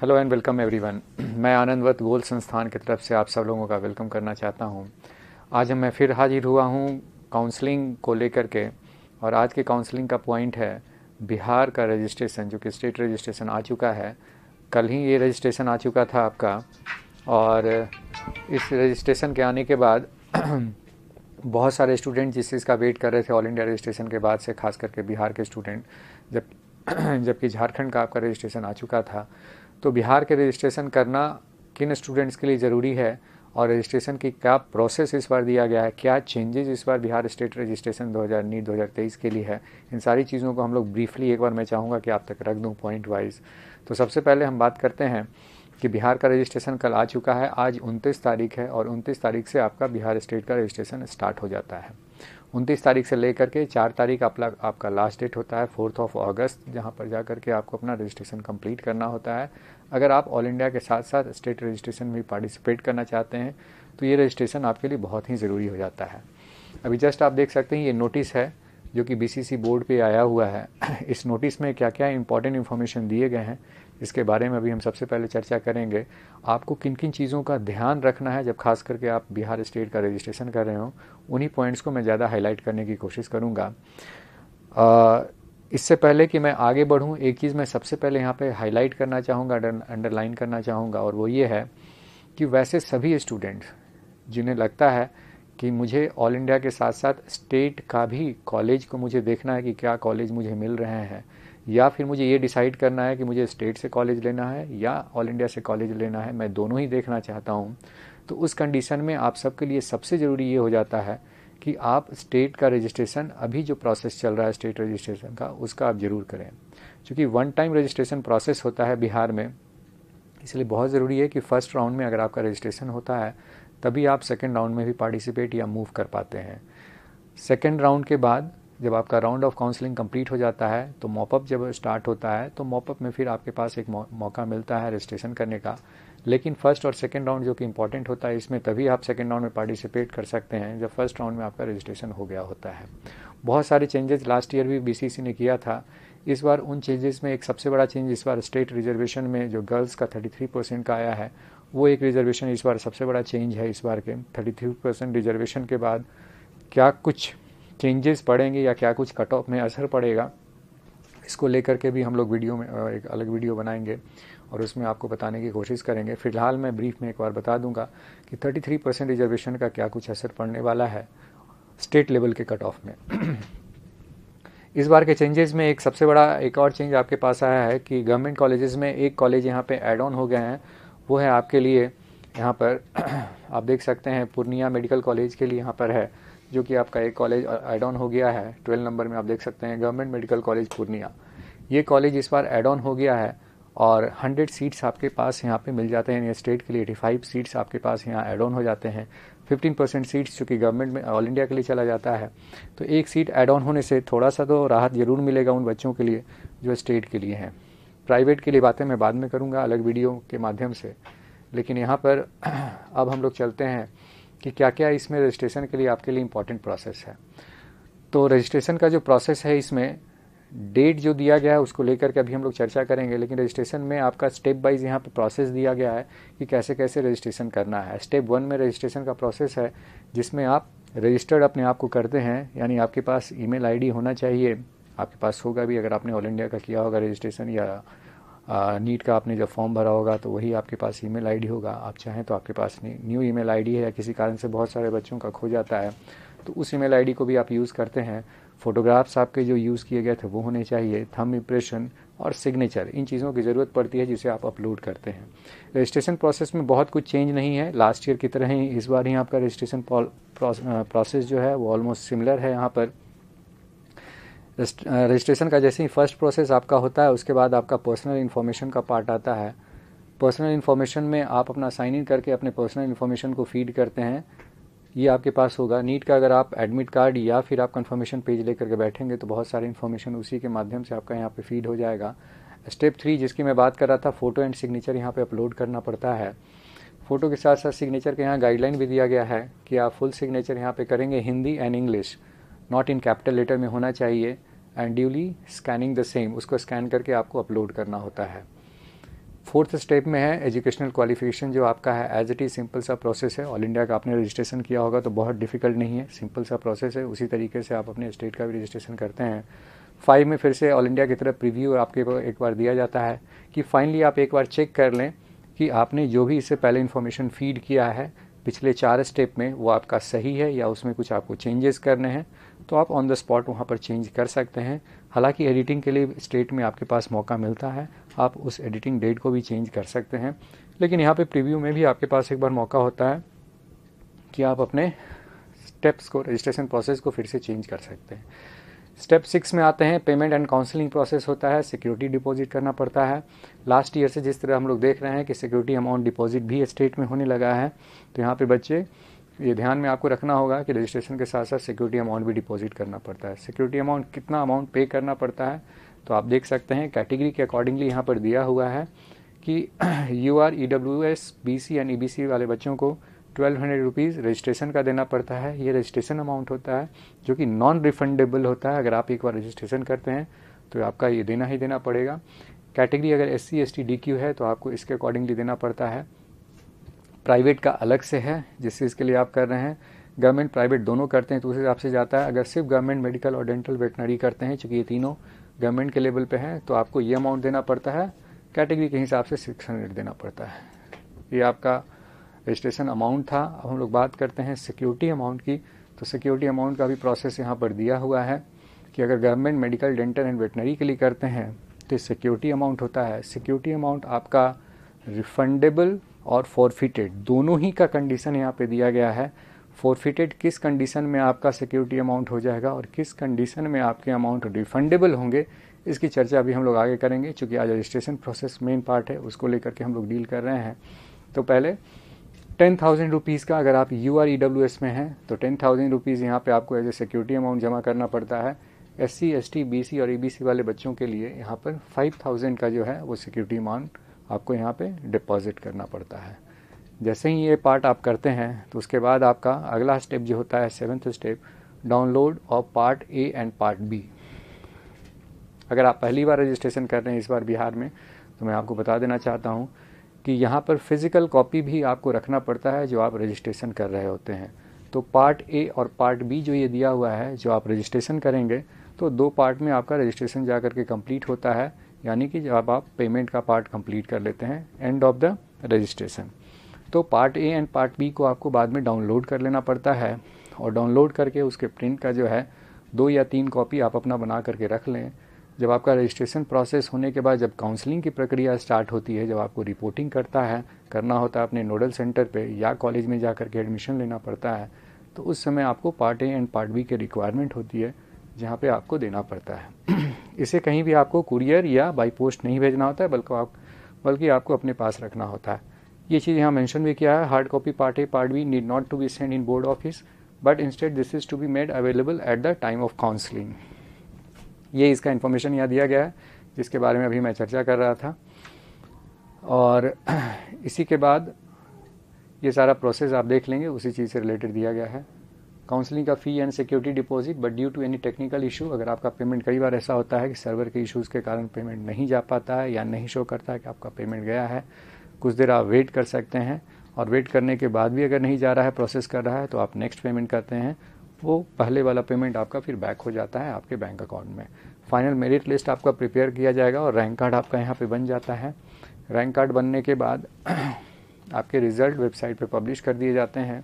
hello and welcome everyone मैं आनंदवत गोल संस्थान की तरफ से आप सब लोगों का वेलकम करना चाहता हूं आज मैं फिर हाजिर हुआ हूं काउंसलिंग को लेकर के और आज के काउंसलिंग का पॉइंट है बिहार का रजिस्ट्रेशन जो कि स्टेट रजिस्ट्रेशन आ चुका है कल ही ये रजिस्ट्रेशन आ चुका था आपका और इस रजिस्ट्रेशन के आने के बाद बहुत सारे स्टूडेंट जिस चीज़ का वेट कर रहे थे ऑल इंडिया रजिस्ट्रेशन के बाद से खास करके बिहार के स्टूडेंट जब जबकि झारखंड का आपका रजिस्ट्रेशन आ चुका था तो बिहार के रजिस्ट्रेशन करना किन स्टूडेंट्स के लिए ज़रूरी है और रजिस्ट्रेशन की क्या प्रोसेस इस बार दिया गया है क्या चेंजेस इस बार बिहार स्टेट रजिस्ट्रेशन 2019 2023 के लिए है इन सारी चीज़ों को हम लोग ब्रीफली एक बार मैं चाहूँगा कि आप तक रख दूँ पॉइंट वाइज तो सबसे पहले हम बात करते हैं कि बिहार का रजिस्ट्रेशन कल आ चुका है आज उनतीस तारीख है और उनतीस तारीख से आपका बिहार स्टेट का रजिस्ट्रेशन स्टार्ट हो जाता है उनतीस तारीख से लेकर के चार तारीख अपना आपका लास्ट डेट होता है फोर्थ ऑफ अगस्त जहाँ पर जा करके आपको अपना रजिस्ट्रेशन कंप्लीट करना होता है अगर आप ऑल इंडिया के साथ साथ स्टेट रजिस्ट्रेशन में पार्टिसिपेट करना चाहते हैं तो ये रजिस्ट्रेशन आपके लिए बहुत ही ज़रूरी हो जाता है अभी जस्ट आप देख सकते हैं ये नोटिस है जो कि बीसीसी बोर्ड पे आया हुआ है इस नोटिस में क्या क्या इंपॉर्टेंट इन्फॉर्मेशन दिए गए हैं इसके बारे में अभी हम सबसे पहले चर्चा करेंगे आपको किन किन चीज़ों का ध्यान रखना है जब खास करके आप बिहार स्टेट का रजिस्ट्रेशन कर रहे हो उन्हीं पॉइंट्स को मैं ज़्यादा हाईलाइट करने की कोशिश करूँगा इससे पहले कि मैं आगे बढ़ूँ एक चीज़ मैं सबसे पहले यहाँ पे हाईलाइट करना चाहूँगा अंडरलाइन करना चाहूँगा और वो ये है कि वैसे सभी स्टूडेंट्स जिन्हें लगता है कि मुझे ऑल इंडिया के साथ साथ स्टेट का भी कॉलेज को मुझे देखना है कि क्या कॉलेज मुझे मिल रहे हैं या फिर मुझे ये डिसाइड करना है कि मुझे स्टेट से कॉलेज लेना है या ऑल इंडिया से कॉलेज लेना है मैं दोनों ही देखना चाहता हूँ तो उस कंडीशन में आप सबके लिए सबसे ज़रूरी ये हो जाता है कि आप स्टेट का रजिस्ट्रेशन अभी जो प्रोसेस चल रहा है स्टेट रजिस्ट्रेशन का उसका आप ज़रूर करें क्योंकि वन टाइम रजिस्ट्रेशन प्रोसेस होता है बिहार में इसलिए बहुत ज़रूरी है कि फ़र्स्ट राउंड में अगर आपका रजिस्ट्रेशन होता है तभी आप सेकेंड राउंड में भी पार्टिसिपेट या मूव कर पाते हैं सेकेंड राउंड के बाद जब आपका राउंड ऑफ काउंसलिंग कंप्लीट हो जाता है तो मॉपअप जब स्टार्ट होता है तो मॉपअप में फिर आपके पास एक मौका मिलता है रजिस्ट्रेशन करने का लेकिन फर्स्ट और सेकेंड राउंड जो कि इंपॉर्टेंट होता है इसमें तभी आप सेकेंड राउंड में पार्टिसिपेट कर सकते हैं जब फर्स्ट राउंड में आपका रजिस्ट्रेशन हो गया होता है बहुत सारे चेंजेस लास्ट ईयर भी बीसीसी ने किया था इस बार उन चेंजेस में एक सबसे बड़ा चेंज इस बार स्टेट रिजर्वेशन में जो गर्ल्स का 33 परसेंट का आया है वो एक रिजर्वेशन इस बार सबसे बड़ा चेंज है इस बार के 33 परसेंट रिजर्वेशन के बाद क्या कुछ चेंजेस पड़ेंगे या क्या कुछ कट ऑफ में असर पड़ेगा इसको लेकर के भी हम लोग वीडियो में एक अलग वीडियो बनाएंगे और उसमें आपको बताने की कोशिश करेंगे फिलहाल मैं ब्रीफ में एक बार बता दूंगा कि 33 परसेंट रिजर्वेशन का क्या कुछ असर पड़ने वाला है स्टेट लेवल के कट ऑफ में इस बार के चेंजेस में एक सबसे बड़ा एक और चेंज आपके पास आया है कि गवर्नमेंट कॉलेजेस में एक कॉलेज यहाँ पे एड ऑन हो गए हैं वो है आपके लिए यहाँ पर आप देख सकते हैं पूर्णिया मेडिकल कॉलेज के लिए यहाँ पर है जो कि आपका एक कॉलेज एड ऑन हो गया है ट्वेल्व नंबर में आप देख सकते हैं गवर्नमेंट मेडिकल कॉलेज पूर्णिया ये कॉलेज इस बार एड ऑन हो गया है और हंड्रेड सीट्स आपके पास यहाँ पे मिल जाते हैं स्टेट के लिए एटी फाइव सीट्स आपके पास यहाँ एड ऑन हो जाते हैं फिफ्टीन परसेंट सीट्स चूँकि गवर्नमेंट में ऑल इंडिया के लिए चला जाता है तो एक सीट एड ऑन होने से थोड़ा सा तो राहत ज़रूर मिलेगा उन बच्चों के लिए जो स्टेट के लिए हैं प्राइवेट के लिए बातें मैं बाद में करूँगा अलग वीडियो के माध्यम से लेकिन यहाँ पर अब हम लोग चलते हैं कि क्या क्या इसमें रजिस्ट्रेशन के लिए आपके लिए इम्पॉर्टेंट प्रोसेस है तो रजिस्ट्रेशन का जो प्रोसेस है इसमें डेट जो दिया गया है उसको लेकर के अभी हम लोग चर्चा करेंगे लेकिन रजिस्ट्रेशन में आपका स्टेप वाइज यहाँ पर प्रोसेस दिया गया है कि कैसे कैसे रजिस्ट्रेशन करना है स्टेप वन में रजिस्ट्रेशन का प्रोसेस है जिसमें आप रजिस्टर्ड अपने आप को करते हैं यानी आपके पास ईमेल आईडी होना चाहिए आपके पास होगा भी अगर आपने ऑल इंडिया का किया होगा रजिस्ट्रेशन या नीट का आपने जब फॉर्म भरा होगा तो वही आपके पास ईमेल आईडी होगा आप चाहें तो आपके पास न्यू ईमेल आईडी है या किसी कारण से बहुत सारे बच्चों का खो जाता है तो उस ईमेल आईडी को भी आप यूज़ करते हैं फोटोग्राफ्स आपके जो यूज़ किए गए थे वो होने चाहिए थम इम्प्रेशन और सिग्नेचर इन चीज़ों की ज़रूरत पड़ती है जिसे आप अपलोड करते हैं रजिस्ट्रेशन प्रोसेस में बहुत कुछ चेंज नहीं है लास्ट ईयर की तरह ही इस बार ही आपका रजिस्ट्रेशन प्रोसेस जो है वो ऑलमोस्ट सिमिलर है यहाँ पर रजिस्ट्रेशन uh, का जैसे ही फर्स्ट प्रोसेस आपका होता है उसके बाद आपका पर्सनल इन्फॉर्मेशन का पार्ट आता है पर्सनल इन्फॉर्मेशन में आप अपना साइन इन करके अपने पर्सनल इन्फॉर्मेशन को फीड करते हैं ये आपके पास होगा नीट का अगर आप एडमिट कार्ड या फिर आप कन्फर्मेशन पेज लेकर के बैठेंगे तो बहुत सारी इन्फॉर्मेशन उसी के माध्यम से आपका यहाँ पे फीड हो जाएगा स्टेप थ्री जिसकी मैं बात कर रहा था फ़ोटो एंड सिग्नेचर यहाँ पे अपलोड करना पड़ता है फ़ोटो के साथ साथ सिग्नेचर के यहाँ गाइडलाइन भी दिया गया है कि आप फुल सिग्नेचर यहाँ पे करेंगे Hindi and English not in capital letter में होना चाहिए and duly scanning the same उसको स्कैन करके आपको अपलोड करना होता है फोर्थ स्टेप में है एजुकेशनल क्वालिफिकेशन जो आपका है एज इट इज़ सिंपल सा प्रोसेस है ऑल इंडिया का आपने रजिस्ट्रेशन किया होगा तो बहुत डिफिकल्ट नहीं है सिंपल सा प्रोसेस है उसी तरीके से आप अपने स्टेट का भी रजिस्ट्रेशन करते हैं फाइव में फिर से ऑल इंडिया की तरफ प्रीव्यू आपके को एक बार दिया जाता है कि फाइनली आप एक बार चेक कर लें कि आपने जो भी इससे पहले इन्फॉर्मेशन फीड किया है पिछले चार स्टेप में वो आपका सही है या उसमें कुछ आपको चेंजेस करने हैं तो आप ऑन द स्पॉट वहाँ पर चेंज कर सकते हैं हालांकि एडिटिंग के लिए स्टेट में आपके पास मौका मिलता है आप उस एडिटिंग डेट को भी चेंज कर सकते हैं लेकिन यहाँ पे प्रीव्यू में भी आपके पास एक बार मौका होता है कि आप अपने स्टेप्स को रजिस्ट्रेशन प्रोसेस को फिर से चेंज कर सकते हैं स्टेप सिक्स में आते हैं पेमेंट एंड काउंसलिंग प्रोसेस होता है सिक्योरिटी डिपॉजिट करना पड़ता है लास्ट ईयर से जिस तरह हम लोग देख रहे हैं कि सिक्योरिटी अमाउंट डिपॉजिट भी स्टेट में होने लगा है तो यहाँ पे बच्चे ये ध्यान में आपको रखना होगा कि रजिस्ट्रेशन के साथ साथ सिक्योरिटी अमाउंट भी डिपॉजिट करना पड़ता है सिक्योरिटी अमाउंट कितना अमाउंट पे करना पड़ता है तो आप देख सकते हैं कैटेगरी के अकॉर्डिंगली यहाँ पर दिया हुआ है कि U R E W S B C and E B C वाले बच्चों को ट्वेल्व हंड्रेड रुपीज़ रजिस्ट्रेशन का देना पड़ता है ये रजिस्ट्रेशन अमाउंट होता है जो कि नॉन रिफंडेबल होता है अगर आप एक बार रजिस्ट्रेशन करते हैं तो आपका ये देना ही देना पड़ेगा कैटेगरी अगर S C S T D Q है तो आपको इसके अकॉर्डिंगली देना पड़ता है प्राइवेट का अलग से है जिस चीज़ के लिए आप कर रहे हैं गवर्नमेंट प्राइवेट दोनों करते हैं तो उस हिसाब से जाता है अगर सिर्फ गवर्नमेंट मेडिकल और डेंटल वेटनरी करते हैं चूँकि ये तीनों गवर्नमेंट के लेवल पे हैं तो आपको ये अमाउंट देना पड़ता है कैटेगरी के हिसाब से सिक्स हंड्रेड देना पड़ता है ये आपका रजिस्ट्रेशन अमाउंट था अब हम लोग बात करते हैं सिक्योरिटी अमाउंट की तो सिक्योरिटी अमाउंट का भी प्रोसेस यहाँ पर दिया हुआ है कि अगर government medical dental and veterinary के लिए करते हैं तो सिक्योरिटी अमाउंट होता है सिक्योरिटी अमाउंट आपका रिफंडेबल और फोरफिटेड दोनों ही का कंडीशन यहाँ पे दिया गया है फोरफिटेड किस कंडीशन में आपका सिक्योरिटी अमाउंट हो जाएगा और किस कंडीशन में आपके अमाउंट रिफंडेबल होंगे इसकी चर्चा अभी हम लोग आगे करेंगे चूँकि आज रजिस्ट्रेशन प्रोसेस मेन पार्ट है उसको लेकर के हम लोग डील कर रहे हैं तो पहले टेन थाउजेंड रुपीज़ का अगर आप U R E W S में हैं तो टेन थाउजेंड रुपीज़ यहाँ पर आपको एज ए सिक्योरिटी अमाउंट जमा करना पड़ता है S C S T B C और ई बी सी वाले बच्चों के लिए यहाँ पर फाइव थाउजेंड का जो है वो सिक्योरिटी अमाउंट आपको यहाँ पे डिपॉजिट करना पड़ता है जैसे ही ये पार्ट आप करते हैं तो उसके बाद आपका अगला स्टेप जो होता है seventh step download of part A and part B अगर आप पहली बार रजिस्ट्रेशन कर रहे हैं इस बार बिहार में तो मैं आपको बता देना चाहता हूँ कि यहाँ पर फिज़िकल कॉपी भी आपको रखना पड़ता है जो आप रजिस्ट्रेशन कर रहे होते हैं तो पार्ट ए और पार्ट बी जो ये दिया हुआ है जो आप रजिस्ट्रेशन करेंगे तो दो पार्ट में आपका रजिस्ट्रेशन जा करके कंप्लीट होता है यानी कि जब आप पेमेंट का पार्ट कंप्लीट कर लेते हैं एंड ऑफ द रजिस्ट्रेशन तो part A and part B को आपको बाद में डाउनलोड कर लेना पड़ता है और डाउनलोड करके उसके प्रिंट का जो है दो या तीन कॉपी आप अपना बना करके रख लें जब आपका रजिस्ट्रेशन प्रोसेस होने के बाद जब काउंसलिंग की प्रक्रिया स्टार्ट होती है जब आपको रिपोर्टिंग करता है करना होता है अपने नोडल सेंटर पे या कॉलेज में जा कर के एडमिशन लेना पड़ता है तो उस समय आपको part A and part B की रिक्वायरमेंट होती है जहाँ पे आपको देना पड़ता है इसे कहीं भी आपको कुरियर या बाई पोस्ट नहीं भेजना होता है बल्कि आप बल्कि आपको अपने पास रखना होता है ये चीज़ यहाँ मेंशन भी किया है hard copy part A part B need not to be send in board office but instead this is to be made available at the time of counselling ये इसका इन्फॉर्मेशन यहाँ दिया गया है जिसके बारे में अभी मैं चर्चा कर रहा था और इसी के बाद ये सारा प्रोसेस आप देख लेंगे उसी चीज़ से रिलेटेड दिया गया है काउंसलिंग का fee and security deposit but due to any technical issue अगर आपका पेमेंट कई बार ऐसा होता है कि सर्वर के इशूज़ के कारण पेमेंट नहीं जा पाता है या नहीं शो करता है कि आपका पेमेंट गया है कुछ देर आप वेट कर सकते हैं और वेट करने के बाद भी अगर नहीं जा रहा है प्रोसेस कर रहा है तो आप नेक्स्ट पेमेंट करते हैं वो पहले वाला पेमेंट आपका फिर बैक हो जाता है आपके बैंक अकाउंट में फाइनल मेरिट लिस्ट आपका प्रिपेयर किया जाएगा और रैंक कार्ड आपका यहाँ पे बन जाता है रैंक कार्ड बनने के बाद आपके रिज़ल्ट वेबसाइट पे पब्लिश कर दिए जाते हैं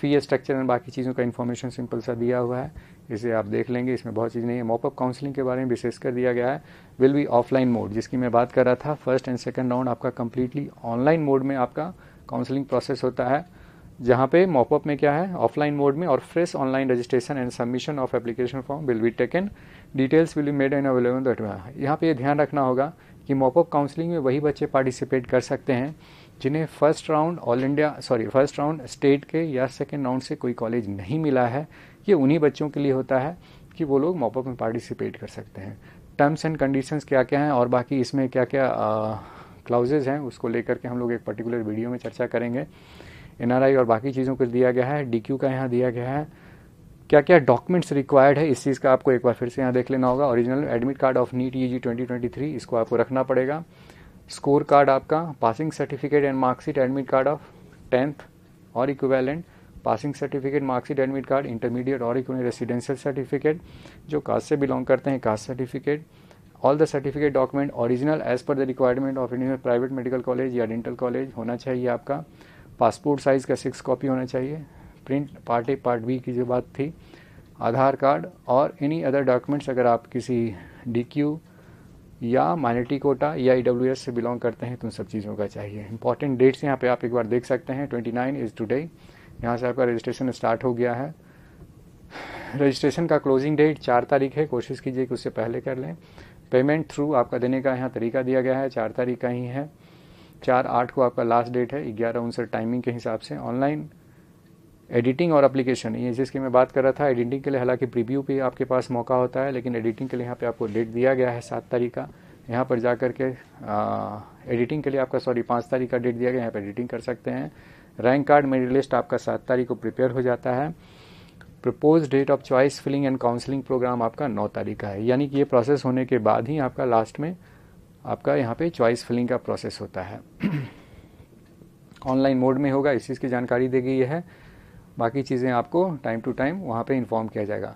फी स्ट्रक्चर एंड बाकी चीज़ों का इन्फॉर्मेशन सिंपल सा दिया हुआ है इसे आप देख लेंगे इसमें बहुत चीज़ नहीं है मॉपअप काउंसलिंग के बारे में विशेष कर दिया गया है विल बी ऑफलाइन मोड जिसकी मैं बात कर रहा था फर्स्ट एंड सेकेंड राउंड आपका कंप्लीटली ऑनलाइन मोड में आपका काउंसलिंग प्रोसेस होता है जहाँ पे मॉपअप में क्या है ऑफलाइन मोड में और fresh online registration and submission of application form will be taken details will be made and available यहाँ पे ये ध्यान रखना होगा कि मॉपअप काउंसलिंग में वही बच्चे पार्टिसिपेट कर सकते हैं जिन्हें first round all India sorry first round state के या सेकेंड राउंड से कोई कॉलेज नहीं मिला है ये उन्हीं बच्चों के लिए होता है कि वो लोग मॉपअप में पार्टिसिपेट कर सकते हैं टर्म्स एंड कंडीशंस क्या क्या हैं और बाकी इसमें क्या क्या क्लाउजेज हैं उसको लेकर के हम लोग एक पर्टिकुलर वीडियो में चर्चा करेंगे एन और बाकी चीज़ों को दिया गया है डी का यहाँ दिया गया है क्या क्या डॉक्यूमेंट्स रिक्वायर्ड है इस चीज़ का आपको एक बार फिर से यहाँ देख लेना होगा original admit card of NEET U G twenty twenty three इसको आपको रखना पड़ेगा स्कोर कार्ड आपका passing certificate and marksheet admit card of tenth और equivalent passing certificate marksheet admit card intermediate और इक्विट रेसिडेंशियल सर्टिफिकेट जो कास्ट से belong करते हैं caste certificate all the certificate document original as per the requirement of Indian private medical college या dental college होना चाहिए आपका पासपोर्ट साइज़ का सिक्स कॉपी होना चाहिए print part A part B की जो बात थी आधार कार्ड और एनी अदर डॉक्यूमेंट्स अगर आप किसी डी क्यू या माइनॉरिटी कोटा या ई e से बिलोंग करते हैं तो उन सब चीज़ों का चाहिए इंपॉर्टेंट डेट्स यहाँ पे आप एक बार देख सकते हैं 29 नाइन इज़ टूडे यहाँ से आपका रजिस्ट्रेशन स्टार्ट हो गया है रजिस्ट्रेशन का क्लोजिंग डेट चार तारीख है कोशिश कीजिए कि उससे पहले कर लें पेमेंट थ्रू आपका देने का यहाँ तरीका दिया गया है चार तारीख का ही है चार आठ को आपका लास्ट डेट है ग्यारह उनसठ टाइमिंग के हिसाब से ऑनलाइन एडिटिंग और एप्लीकेशन ये जिसकी मैं बात कर रहा था एडिटिंग के लिए हालांकि प्रीव्यू पे आपके पास मौका होता है लेकिन एडिटिंग के लिए यहाँ पे आपको डेट दिया गया है सात तारीख का यहाँ पर जा के एडिटिंग के लिए आपका सॉरी पाँच तारीख का डेट दिया गया यहाँ पर एडिटिंग कर सकते हैं रैंक कार्ड मेरिट लिस्ट आपका सात तारीख को प्रिपेयर हो जाता है propose date of choice filling and counselling program आपका नौ तारीख का है यानी कि ये प्रोसेस होने के बाद ही आपका लास्ट में आपका यहाँ पे चॉइस फिलिंग का प्रोसेस होता है ऑनलाइन मोड में होगा इस चीज़ की जानकारी दी गई है बाकी चीज़ें आपको टाइम टू टाइम वहाँ पे इन्फॉर्म किया जाएगा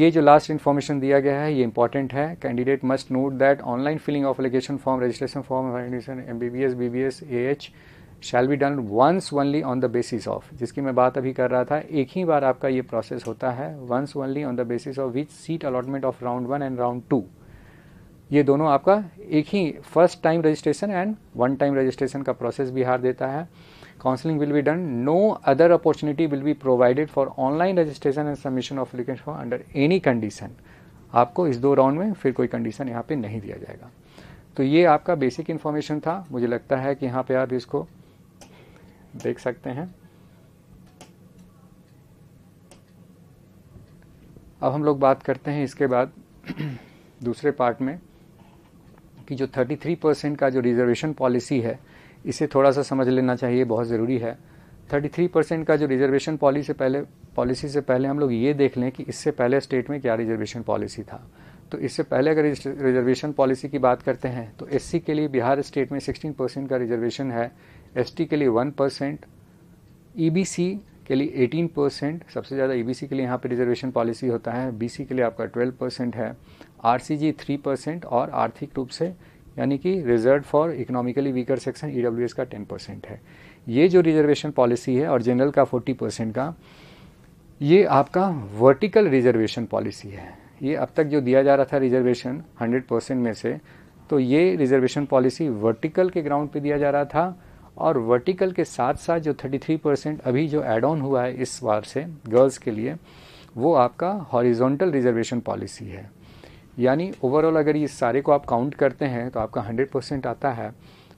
ये जो लास्ट इन्फॉर्मेशन दिया गया है ये इंपॉर्टेंट है candidate must note that online filling of application form registration form admission M B B S B B S A H shall be done once only on the basis of जिसकी मैं बात अभी कर रहा था एक ही बार आपका ये प्रोसेस होता है once only on the basis of which seat allotment of round one and round two ये दोनों आपका एक ही first time registration and one time registration का प्रोसेस बिहार देता है counselling will be done no other opportunity will be provided for online registration and submission of application for under any condition आपको इस दो राउंड में फिर कोई कंडीशन यहाँ पे नहीं दिया जाएगा तो ये आपका बेसिक इन्फॉर्मेशन था मुझे लगता है कि यहाँ पे आप इसको देख सकते हैं अब हम लोग बात करते हैं इसके बाद दूसरे पार्ट में कि जो 33 परसेंट का जो रिजर्वेशन पॉलिसी है इसे थोड़ा सा समझ लेना चाहिए बहुत ज़रूरी है 33 परसेंट का जो रिजर्वेशन पॉलिसी से पहले पॉलिसी से पहले हम लोग ये देख लें कि इससे पहले स्टेट में क्या रिजर्वेशन पॉलिसी था तो इससे पहले अगर रिजर्वेशन पॉलिसी की बात करते हैं तो एस के लिए बिहार स्टेट में 16 परसेंट का रिजर्वेशन है एस के लिए 1 परसेंट ई के लिए 18 परसेंट सबसे ज़्यादा ई e के लिए यहाँ पे रिजर्वेशन पॉलिसी होता है बी के लिए आपका 12 परसेंट है R C G three percent और आर्थिक रूप से यानी कि reserve for economically weaker section E का टेन परसेंट है ये जो रिजर्वेशन पॉलिसी है और जनरल का फोर्टी परसेंट का ये आपका वर्टिकल रिजर्वेशन पॉलिसी है ये अब तक जो दिया जा रहा था रिजर्वेशन 100 परसेंट में से तो ये रिजर्वेशन पॉलिसी वर्टिकल के ग्राउंड पे दिया जा रहा था और वर्टिकल के साथ साथ जो 33 परसेंट अभी जो एड ऑन हुआ है इस बार से गर्ल्स के लिए वो आपका हॉरिजॉन्टल रिजर्वेशन पॉलिसी है यानी ओवरऑल अगर ये सारे को आप काउंट करते हैं तो आपका 100 परसेंट आता है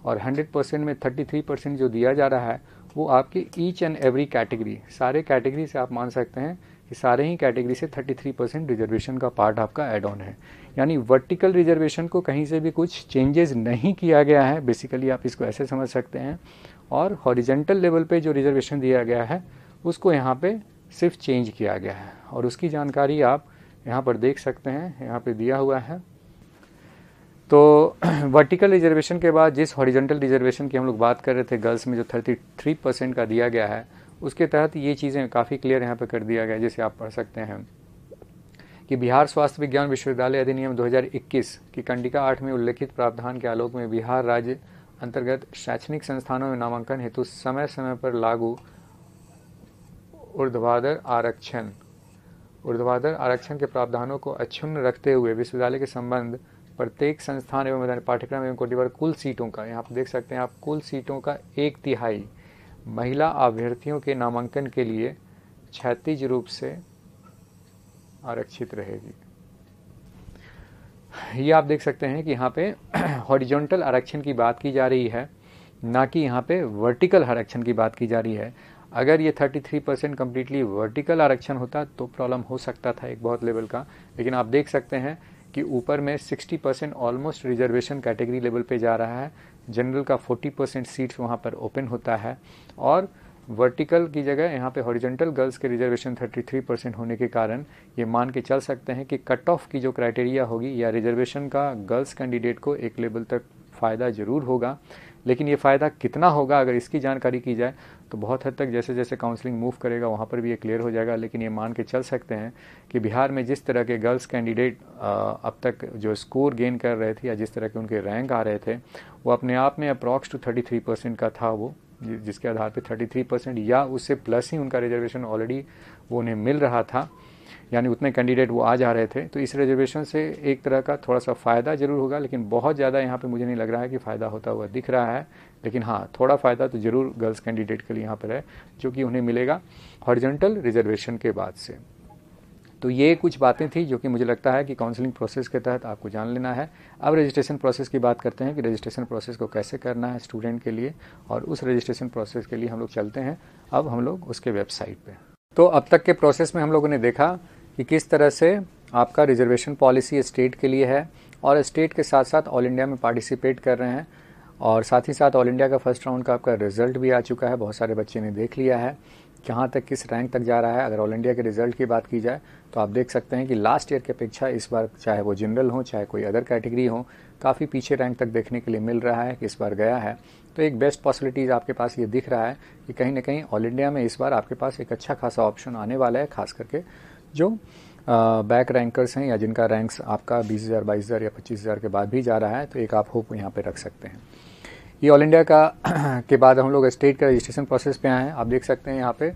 और 100 परसेंट में 33 परसेंट जो दिया जा रहा है वो आपके ईच एंड एवरी कैटेगरी सारे कैटेगरी से आप मान सकते हैं कि सारे ही कैटेगरी से 33 परसेंट रिजर्वेशन का पार्ट आपका एड ऑन है यानी वर्टिकल रिजर्वेशन को कहीं से भी कुछ चेंजेस नहीं किया गया है बेसिकली आप इसको ऐसे समझ सकते हैं और हॉरिजेंटल लेवल पे जो रिजर्वेशन दिया गया है उसको यहाँ पे सिर्फ चेंज किया गया है और उसकी जानकारी आप यहाँ पर देख सकते हैं यहाँ पे दिया हुआ है तो वर्टिकल रिजर्वेशन के बाद जिस हॉरिजेंटल रिजर्वेशन की हम लोग बात कर रहे थे गर्ल्स में जो थर्टी थ्री परसेंट का दिया गया है उसके तहत ये चीज़ें काफ़ी क्लियर यहाँ पर कर दिया गया है जिसे आप पढ़ सकते हैं कि बिहार स्वास्थ्य विज्ञान विश्वविद्यालय अधिनियम 2021 की कंडिका आठ में उल्लेखित प्रावधान के आलोक में बिहार राज्य अंतर्गत शैक्षणिक संस्थानों में नामांकन हेतु समय समय पर लागू ऊर्ध्वाधर आरक्षण ऊर्ध्वाधर आरक्षण के प्रावधानों को अक्षुण्ण रखते हुए विश्वविद्यालय के संबंध प्रत्येक संस्थान एवं पाठ्यक्रम एवं कोटिवार कुल सीटों का यहाँ आप देख सकते हैं आप कुल सीटों का एक तिहाई महिला अभ्यर्थियों के नामांकन के लिए क्षतिज रूप से आरक्षित रहेगी ये आप देख सकते हैं कि यहाँ पे हॉरिजॉन्टल आरक्षण की बात की जा रही है ना कि यहाँ पे वर्टिकल आरक्षण की बात की जा रही है अगर ये 33 परसेंट कम्प्लीटली वर्टिकल आरक्षण होता तो प्रॉब्लम हो सकता था एक बहुत लेवल का लेकिन आप देख सकते हैं कि ऊपर में 60 percent almost reservation category level पे जा रहा है जनरल का 40 परसेंट सीट्स वहाँ पर ओपन होता है और वर्टिकल की जगह यहाँ पे हॉरिजेंटल गर्ल्स के रिजर्वेशन 33 परसेंट होने के कारण ये मान के चल सकते हैं कि कट ऑफ की जो क्राइटेरिया होगी या रिजर्वेशन का गर्ल्स कैंडिडेट को एक लेवल तक फ़ायदा ज़रूर होगा लेकिन ये फ़ायदा कितना होगा अगर इसकी जानकारी की जाए तो बहुत हद तक जैसे जैसे काउंसलिंग मूव करेगा वहाँ पर भी ये क्लियर हो जाएगा लेकिन ये मान के चल सकते हैं कि बिहार में जिस तरह के गर्ल्स कैंडिडेट अब तक जो स्कोर गेन कर रहे थे या जिस तरह के उनके रैंक आ रहे थे वो अपने आप में approx to thirty three percent का था वो जिसके आधार पर थर्टी थ्री परसेंट या उससे प्लस ही उनका रिजर्वेशन ऑलरेडी वो उन्हें मिल रहा था यानी उतने कैंडिडेट वो आ जा रहे थे तो इस रिजर्वेशन से एक तरह का थोड़ा सा फ़ायदा ज़रूर होगा लेकिन बहुत ज़्यादा यहाँ पे मुझे नहीं लग रहा है कि फ़ायदा होता हुआ दिख रहा है लेकिन हाँ थोड़ा फ़ायदा तो ज़रूर गर्ल्स कैंडिडेट के लिए यहाँ पर है जो कि उन्हें मिलेगा हॉरिजेंटल रिजर्वेशन के बाद से तो ये कुछ बातें थी जो कि मुझे लगता है कि काउंसलिंग प्रोसेस के तहत आपको जान लेना है अब रजिस्ट्रेशन प्रोसेस की बात करते हैं कि रजिस्ट्रेशन प्रोसेस को कैसे करना है स्टूडेंट के लिए और उस रजिस्ट्रेशन प्रोसेस के लिए हम लोग चलते हैं अब हम लोग उसके वेबसाइट पर तो अब तक के प्रोसेस में हम लोगों ने देखा कि किस तरह से आपका रिजर्वेशन पॉलिसी स्टेट के लिए है और स्टेट के साथ साथ ऑल इंडिया में पार्टिसिपेट कर रहे हैं और साथ ही साथ ऑल इंडिया का फर्स्ट राउंड का आपका रिजल्ट भी आ चुका है बहुत सारे बच्चे ने देख लिया है कहाँ तक किस रैंक तक जा रहा है अगर ऑल इंडिया के रिजल्ट की बात की जाए तो आप देख सकते हैं कि लास्ट ईयर की अपेक्षा इस बार चाहे वो जनरल हो चाहे कोई अदर कैटेगरी हो काफ़ी पीछे रैंक तक देखने के लिए मिल रहा है कि इस बार गया है तो एक बेस्ट पॉसिबिलिटीज़ आपके पास ये दिख रहा है कि कहीं ना कहीं ऑल इंडिया में इस बार आपके पास एक अच्छा खासा ऑप्शन आने वाला है खास करके जो बैक रैंकर्स हैं या जिनका रैंक्स आपका 20,000, 22,000 या 25,000 के बाद भी जा रहा है तो एक आप होप यहाँ पे रख सकते हैं ये ऑल इंडिया का के बाद हम लोग स्टेट का रजिस्ट्रेशन प्रोसेस पे आए हैं आप देख सकते हैं यहाँ पे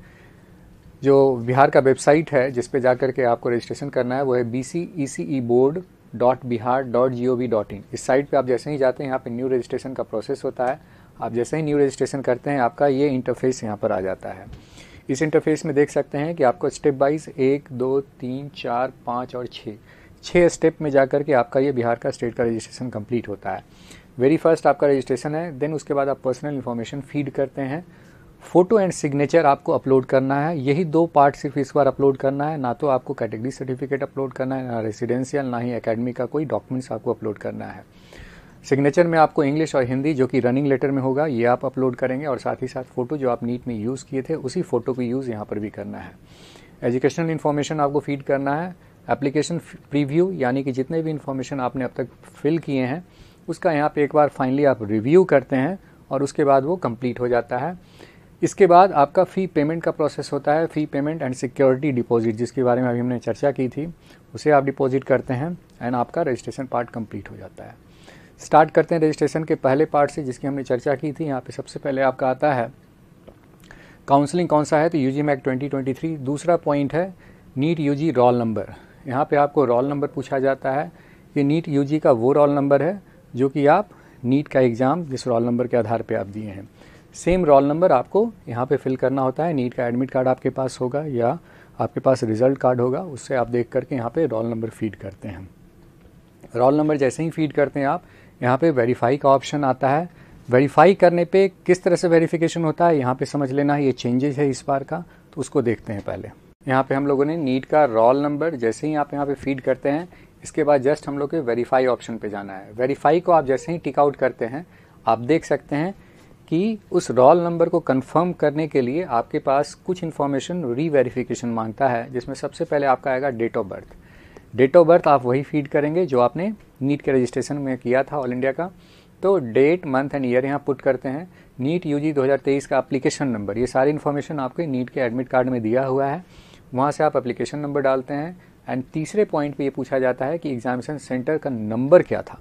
जो बिहार का वेबसाइट है जिस पे जा के आपको रजिस्ट्रेशन करना है वो है B C E C E board dot Bihar dot G O V dot in इस साइट पे आप जैसे ही जाते हैं यहाँ पे न्यू रजिस्ट्रेशन का प्रोसेस होता है आप जैसे ही न्यू रजिस्ट्रेशन करते हैं आपका ये इंटरफेस यहाँ पर आ जाता है इस इंटरफेस में देख सकते हैं कि आपको स्टेप वाइज एक दो तीन चार पाँच और छः छः स्टेप में जाकर के आपका ये बिहार का स्टेट का रजिस्ट्रेशन कंप्लीट होता है वेरी फर्स्ट आपका रजिस्ट्रेशन है देन उसके बाद आप पर्सनल इन्फॉर्मेशन फीड करते हैं फ़ोटो एंड सिग्नेचर आपको अपलोड करना है यही दो पार्ट सिर्फ इस बार अपलोड करना है ना तो आपको कैटेगरी सर्टिफिकेट अपलोड करना है ना रेसिडेंशियल ना ही एकेडमी का कोई डॉक्यूमेंट्स आपको अपलोड करना है सिग्नेचर में आपको इंग्लिश और हिंदी जो कि रनिंग लेटर में होगा ये आप अपलोड करेंगे और साथ ही साथ फ़ोटो जो आप नीट में यूज़ किए थे उसी फ़ोटो को यूज़ यहाँ पर भी करना है एजुकेशनल इन्फॉर्मेशन आपको फीड करना है एप्लीकेशन प्रीव्यू यानी कि जितने भी इन्फॉर्मेशन आपने अब तक फिल किए हैं उसका यहाँ पे एक बार फाइनली आप रिव्यू करते हैं और उसके बाद वो कंप्लीट हो जाता है इसके बाद आपका फ़ी पेमेंट का प्रोसेस होता है fee payment and security deposit जिसके बारे में अभी हमने चर्चा की थी उसे आप डिपॉजिट करते हैं एंड आपका रजिस्ट्रेशन पार्ट कंप्लीट हो जाता है स्टार्ट करते हैं रजिस्ट्रेशन के पहले पार्ट से जिसकी हमने चर्चा की थी यहाँ पे सबसे पहले आपका आता है काउंसलिंग कौन सा है तो यू जी मैक ट्वेंटी दूसरा पॉइंट है NEET U G roll number यहाँ पे आपको रोल नंबर पूछा जाता है ये नीट यू जी का वो रोल नंबर है जो कि आप नीट का एग्ज़ाम जिस रोल नंबर के आधार पर आप दिए हैं सेम रोल नंबर आपको यहाँ पे फिल करना होता है नीट का एडमिट कार्ड आपके पास होगा या आपके पास रिजल्ट कार्ड होगा उससे आप देख करके यहाँ पे रोल नंबर फीड करते हैं रोल नंबर जैसे ही फीड करते हैं आप यहाँ पे वेरीफाई का ऑप्शन आता है वेरीफाई करने पे किस तरह से वेरिफिकेशन होता है यहाँ पे समझ लेना है ये चेंजेस है इस बार का तो उसको देखते हैं पहले यहाँ पे हम लोगों ने नीट का रोल नंबर जैसे ही आप यहाँ पे फीड करते हैं इसके बाद जस्ट हम लोग के वेरीफाई ऑप्शन पे जाना है वेरीफाई को आप जैसे ही टिक आउट करते हैं आप देख सकते हैं कि उस रोल नंबर को कंफर्म करने के लिए आपके पास कुछ इन्फॉर्मेशन री मांगता है जिसमें सबसे पहले आपका आएगा date of birth date of birth आप वही फीड करेंगे जो आपने नीट के रजिस्ट्रेशन में किया था ऑल इंडिया का तो डेट मंथ एंड ईयर यहाँ पुट करते हैं नीट यू 2023 का एप्लीकेशन नंबर ये सारी इन्फॉर्मेशन आपके नीट के एडमिट कार्ड में दिया हुआ है वहाँ से आप एप्लीकेशन नंबर डालते हैं एंड तीसरे पॉइंट पे ये पूछा जाता है कि एग्जामिनेशन सेंटर का नंबर क्या था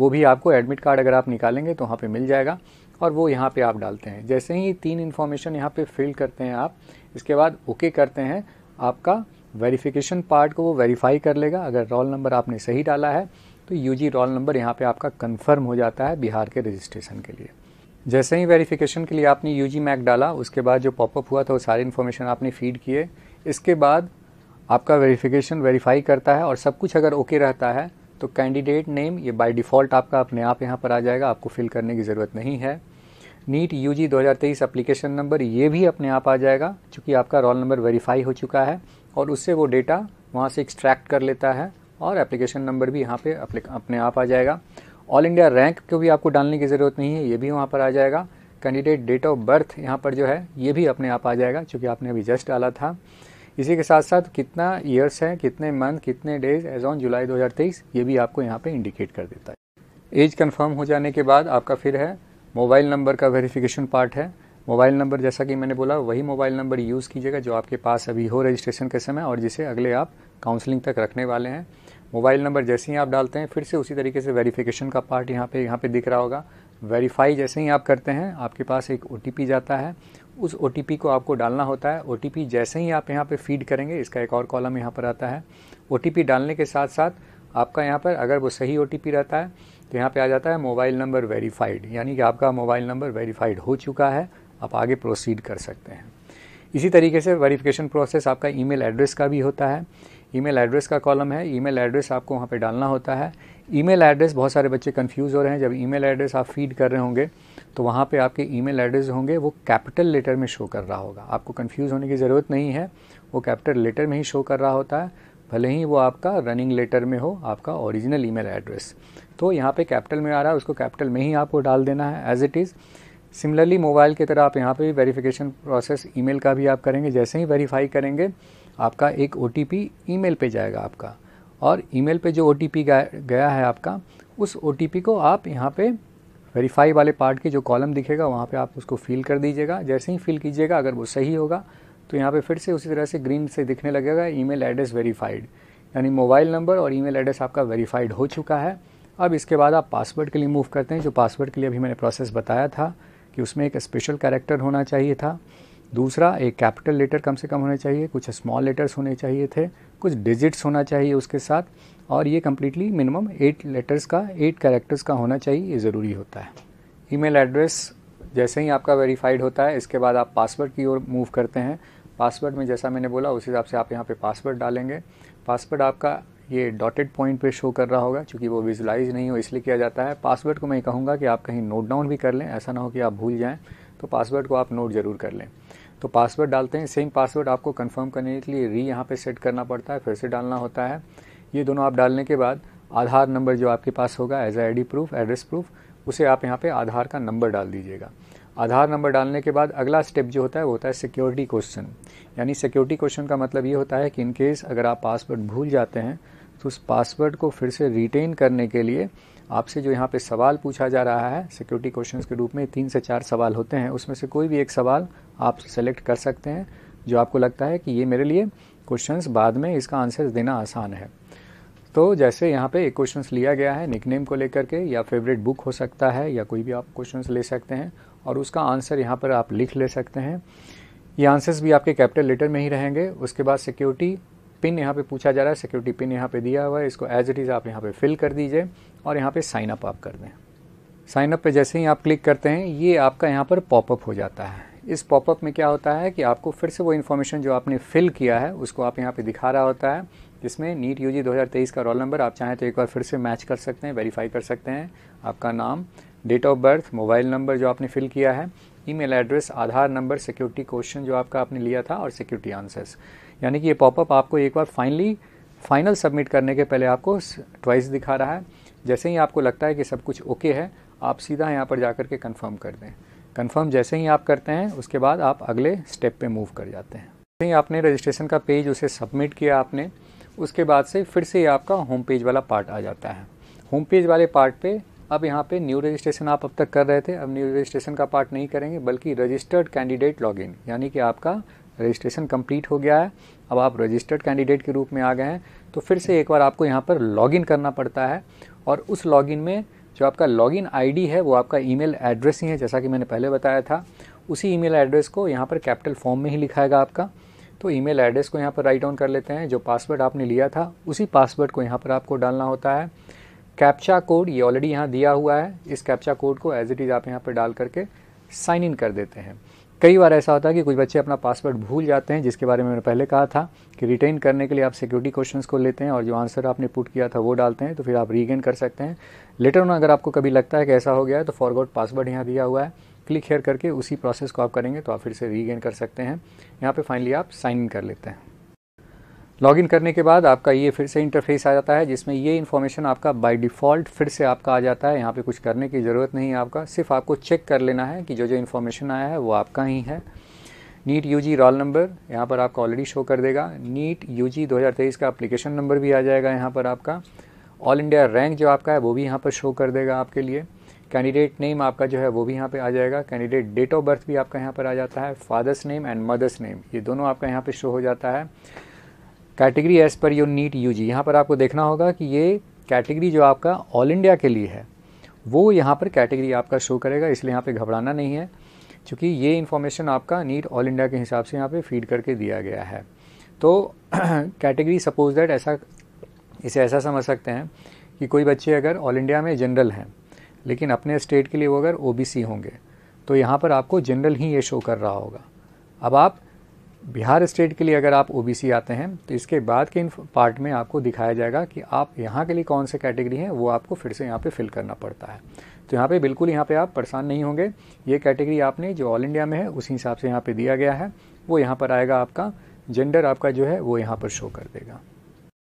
वो भी आपको एडमिट कार्ड अगर आप निकालेंगे तो वहाँ पे मिल जाएगा और वो यहाँ पे आप डालते हैं जैसे ही तीन इन्फॉर्मेशन यहाँ पे फिल करते हैं आप इसके बाद ओके okay करते हैं आपका वेरिफिकेशन पार्ट को वो वेरीफाई कर लेगा अगर रोल नंबर आपने सही डाला है तो यू जी रोल नंबर यहाँ पे आपका कंफर्म हो जाता है बिहार के रजिस्ट्रेशन के लिए जैसे ही वेरिफिकेशन के लिए आपने यू जी मैक डाला उसके बाद जो पॉपअप हुआ था वो सारी इन्फॉर्मेशन आपने फीड किए इसके बाद आपका वेरिफिकेशन वेरीफाई करता है और सब कुछ अगर ओके रहता है तो कैंडिडेट नेम ये बाय डिफ़ॉल्ट आपका अपने आप यहाँ पर आ जाएगा आपको फिल करने की ज़रूरत नहीं है नीट यू जी दो अप्लीकेशन नंबर ये भी अपने आप आ जाएगा चूँकि आपका रोल नंबर वेरीफाई हो चुका है और उससे वो डेटा वहाँ से एक्सट्रैक्ट कर लेता है और एप्लीकेशन नंबर भी यहाँ पे अपने आप आ जाएगा ऑल इंडिया रैंक को भी आपको डालने की ज़रूरत नहीं है ये भी वहाँ पर आ जाएगा कैंडिडेट डेट ऑफ बर्थ यहाँ पर जो है ये भी अपने आप आ जाएगा चूँकि आपने अभी जस्ट डाला था इसी के साथ साथ कितना ईयर्स है कितने मंथ कितने डेज एज ऑन जुलाई 2023 ये भी आपको यहाँ पे इंडिकेट कर देता है एज कंफर्म हो जाने के बाद आपका फिर है मोबाइल नंबर का वेरिफिकेशन पार्ट है मोबाइल नंबर जैसा कि मैंने बोला वही मोबाइल नंबर यूज़ कीजिएगा जो आपके पास अभी हो रजिस्ट्रेशन के समय और जिसे अगले आप काउंसलिंग तक रखने वाले हैं मोबाइल नंबर जैसे ही आप डालते हैं फिर से उसी तरीके से वेरिफिकेशन का पार्ट यहाँ पे यहाँ पे दिख रहा होगा वेरीफाई जैसे ही आप करते हैं आपके पास एक ओ जाता है उस ओ को आपको डालना होता है ओ जैसे ही आप यहाँ पर फीड करेंगे इसका एक और कॉलम यहाँ पर आता है ओ डालने के साथ साथ आपका यहाँ पर अगर वो सही ओ रहता है तो यहाँ पे आ जाता है मोबाइल नंबर वेरीफाइड यानी कि आपका मोबाइल नंबर वेरीफाइड हो चुका है आप आगे प्रोसीड कर सकते हैं इसी तरीके से वेरिफिकेशन प्रोसेस आपका ईमेल एड्रेस का भी होता है ईमेल एड्रेस का कॉलम है ईमेल एड्रेस आपको वहाँ पे डालना होता है ईमेल एड्रेस बहुत सारे बच्चे कंफ्यूज हो रहे हैं जब ईमेल एड्रेस आप फीड कर रहे होंगे तो वहाँ पे आपके ईमेल एड्रेस होंगे वो कैपिटल लेटर में शो कर रहा होगा आपको कंफ्यूज होने की ज़रूरत नहीं है वो कैपिटल लेटर में ही शो कर रहा होता है भले ही वो आपका रनिंग लेटर में हो आपका ओरिजिनल ईमेल एड्रेस तो यहाँ पे कैपिटल में आ रहा है उसको कैपिटल में ही आपको डाल देना है as it is similarly mobile की तरह आप यहाँ पे भी वेरिफिकेशन प्रोसेस ईमेल का भी आप करेंगे जैसे ही वेरीफाई करेंगे आपका एक ओ ईमेल पे जाएगा आपका और ईमेल पे जो ओ गया है आपका उस ओ को आप यहाँ पे वेरीफाई वाले पार्ट के जो कॉलम दिखेगा वहाँ पे आप उसको फिल कर दीजिएगा जैसे ही फिल कीजिएगा अगर वो सही होगा तो यहाँ पे फिर से उसी तरह से ग्रीन से दिखने लगेगा ईमेल एड्रेस वेरीफाइड यानी मोबाइल नंबर और ईमेल एड्रेस आपका वेरीफाइड हो चुका है अब इसके बाद आप पासवर्ड के लिए मूव करते हैं जो पासवर्ड के लिए अभी मैंने प्रोसेस बताया था कि उसमें एक स्पेशल कैरेक्टर होना चाहिए था दूसरा एक कैपिटल लेटर कम से कम होने चाहिए कुछ स्मॉल लेटर्स होने चाहिए थे कुछ डिजिट्स होना चाहिए उसके साथ और ये कम्प्लीटली मिनिमम एट लेटर्स का एट कैरेक्टर्स का होना चाहिए ये ज़रूरी होता है ईमेल एड्रेस जैसे ही आपका वेरीफाइड होता है इसके बाद आप पासवर्ड की ओर मूव करते हैं पासवर्ड में जैसा मैंने बोला उस हिसाब से आप यहाँ पे पासवर्ड डालेंगे पासवर्ड आपका ये डॉटेड पॉइंट पे शो कर रहा होगा क्योंकि वो विजुलाइज नहीं हो इसलिए किया जाता है पासवर्ड को मैं कहूँगा कि आप कहीं नोट डाउन भी कर लें ऐसा ना हो कि आप भूल जाएँ तो पासवर्ड को आप नोट ज़रूर कर लें तो पासवर्ड डालते हैं सेम पासवर्ड आपको कन्फर्म करने के लिए री यहाँ पर सेट करना पड़ता है फिर से डालना होता है ये दोनों आप डालने के बाद आधार नंबर जो आपके पास होगा as I D proof address proof उसे आप यहाँ पे आधार का नंबर डाल दीजिएगा आधार नंबर डालने के बाद अगला स्टेप जो होता है वो होता है सिक्योरिटी क्वेश्चन यानी सिक्योरिटी क्वेश्चन का मतलब ये होता है कि इन केस अगर आप पासवर्ड भूल जाते हैं तो उस पासवर्ड को फिर से रिटेन करने के लिए आपसे जो यहाँ पे सवाल पूछा जा रहा है सिक्योरिटी क्वेश्चंस के रूप में तीन से चार सवाल होते हैं उसमें से कोई भी एक सवाल आप सेलेक्ट कर सकते हैं जो आपको लगता है कि ये मेरे लिए क्वेश्चंस बाद में इसका आंसर देना आसान है तो जैसे यहाँ पे एक क्वेश्चन लिया गया है निकनेम को लेकर के या फेवरेट बुक हो सकता है या कोई भी आप क्वेश्चन ले सकते हैं और उसका आंसर यहाँ पर आप लिख ले सकते हैं ये आंसर्स भी आपके कैपिटल लेटर में ही रहेंगे उसके बाद सिक्योरिटी पिन यहाँ पे पूछा जा रहा है सिक्योरिटी पिन यहाँ पे दिया हुआ है इसको एज इट इज़ आप यहाँ पे फिल कर दीजिए और यहाँ पे साइन अप आप कर दें साइन अप पे जैसे ही आप क्लिक करते हैं ये आपका यहाँ पर पॉपअप हो जाता है इस पॉपअप में क्या होता है कि आपको फिर से वो इन्फॉर्मेशन जो आपने फिल किया है उसको आप यहाँ पर दिखा रहा होता है जिसमें नीट यू जी का रोल नंबर आप चाहें तो एक बार फिर से मैच कर सकते हैं वेरीफाई कर सकते हैं आपका नाम date of birth mobile number जो आपने फिल किया है email address Aadhaar number security question जो आपका आपने लिया था और सिक्योरिटी आंसर्स यानी कि ये पॉपअप आपको एक बार फाइनली फाइनल सबमिट करने के पहले आपको ट्वाइस दिखा रहा है जैसे ही आपको लगता है कि सब कुछ ओके है आप सीधा यहाँ पर जाकर के कंफर्म कर दें कंफर्म जैसे ही आप करते हैं उसके बाद आप अगले स्टेप पे मूव कर जाते हैं जैसे ही आपने रजिस्ट्रेशन का पेज उसे सबमिट किया आपने उसके बाद से फिर से आपका होम पेज वाला पार्ट आ जाता है होम पेज वाले पार्ट पे अब यहाँ पे न्यू रजिस्ट्रेशन आप अब तक कर रहे थे अब न्यू रजिस्ट्रेशन का पार्ट नहीं करेंगे बल्कि रजिस्टर्ड कैंडिडेट लॉगिन यानी कि आपका रजिस्ट्रेशन कंप्लीट हो गया है अब आप रजिस्टर्ड कैंडिडेट के रूप में आ गए हैं तो फिर से एक बार आपको यहाँ पर लॉगिन करना पड़ता है और उस लॉगिन में जो आपका लॉगिन आईडी है वो आपका ईमेल एड्रेस ही है जैसा कि मैंने पहले बताया था उसी ईमेल एड्रेस को यहाँ पर कैपिटल फॉर्म में ही लिखाएगा आपका तो ईमेल एड्रेस को यहाँ पर राइट ऑन कर लेते हैं जो पासवर्ड आपने लिया था उसी पासवर्ड को यहाँ पर आपको डालना होता है कैप्चा कोड ये ऑलरेडी यहाँ दिया हुआ है इस कैप्चा कोड को एज इट इज़ आप यहाँ पर डाल करके साइन इन कर देते हैं कई बार ऐसा होता है कि कुछ बच्चे अपना पासवर्ड भूल जाते हैं जिसके बारे में मैंने पहले कहा था कि रिटेन करने के लिए आप सिक्योरिटी क्वेश्चंस को लेते हैं और जो आंसर आपने पुट किया था वो डालते हैं तो फिर आप रीगेन कर सकते हैं लेटर ऑन अगर आपको कभी लगता है कि ऐसा हो गया है तो फॉरवर्ड पासवर्ड यहाँ दिया हुआ है क्लिक हेयर करके उसी प्रोसेस को आप करेंगे तो आप फिर से रीगेन कर सकते हैं यहाँ पर फाइनली आप साइन इन कर लेते हैं लॉगिन करने के बाद आपका ये फिर से इंटरफेस आ जाता है जिसमें ये इन्फॉर्मेशन आपका बाय डिफ़ॉल्ट फिर से आपका आ जाता है यहाँ पे कुछ करने की ज़रूरत नहीं है आपका सिर्फ आपको चेक कर लेना है कि जो जो इन्फॉर्मेशन आया है वो आपका ही है नीट यूजी रोल नंबर यहाँ पर आपका ऑलरेडी शो कर देगा नीट यू जी का अप्लीकेशन नंबर भी आ जाएगा यहाँ पर आपका ऑल इंडिया रैंक जो आपका है वो भी यहाँ पर शो कर देगा आपके लिए कैंडिडेट नेम आपका जो है वो भी यहाँ पे आ जाएगा कैंडिडेट डेट ऑफ बर्थ भी आपका यहाँ पर आ जाता है father's name and mother's name ये दोनों आपका यहाँ पे शो हो जाता है category as per your NEET U G यहाँ पर आपको देखना होगा कि ये कैटेगरी जो आपका ऑल इंडिया के लिए है वो यहाँ पर कैटेगरी आपका शो करेगा इसलिए यहाँ पर घबराना नहीं है क्योंकि ये इन्फॉर्मेशन आपका नीट ऑल इंडिया के हिसाब से यहाँ पे फीड करके दिया गया है तो कैटेगरी सपोज दैट ऐसा इसे ऐसा समझ सकते हैं कि कोई बच्चे अगर ऑल इंडिया में जनरल हैं लेकिन अपने स्टेट के लिए वो अगर ओ होंगे तो यहाँ पर आपको जनरल ही ये शो कर रहा होगा अब आप बिहार स्टेट के लिए अगर आप ओ आते हैं तो इसके बाद के इन पार्ट में आपको दिखाया जाएगा कि आप यहाँ के लिए कौन से कैटेगरी हैं वो आपको फिर से यहाँ पे फिल करना पड़ता है तो यहाँ पे बिल्कुल यहाँ पे आप परेशान नहीं होंगे ये कैटेगरी आपने जो ऑल इंडिया में है उसी हिसाब से यहाँ पे दिया गया है वो यहाँ पर आएगा आपका जेंडर आपका जो है वो यहाँ पर शो कर देगा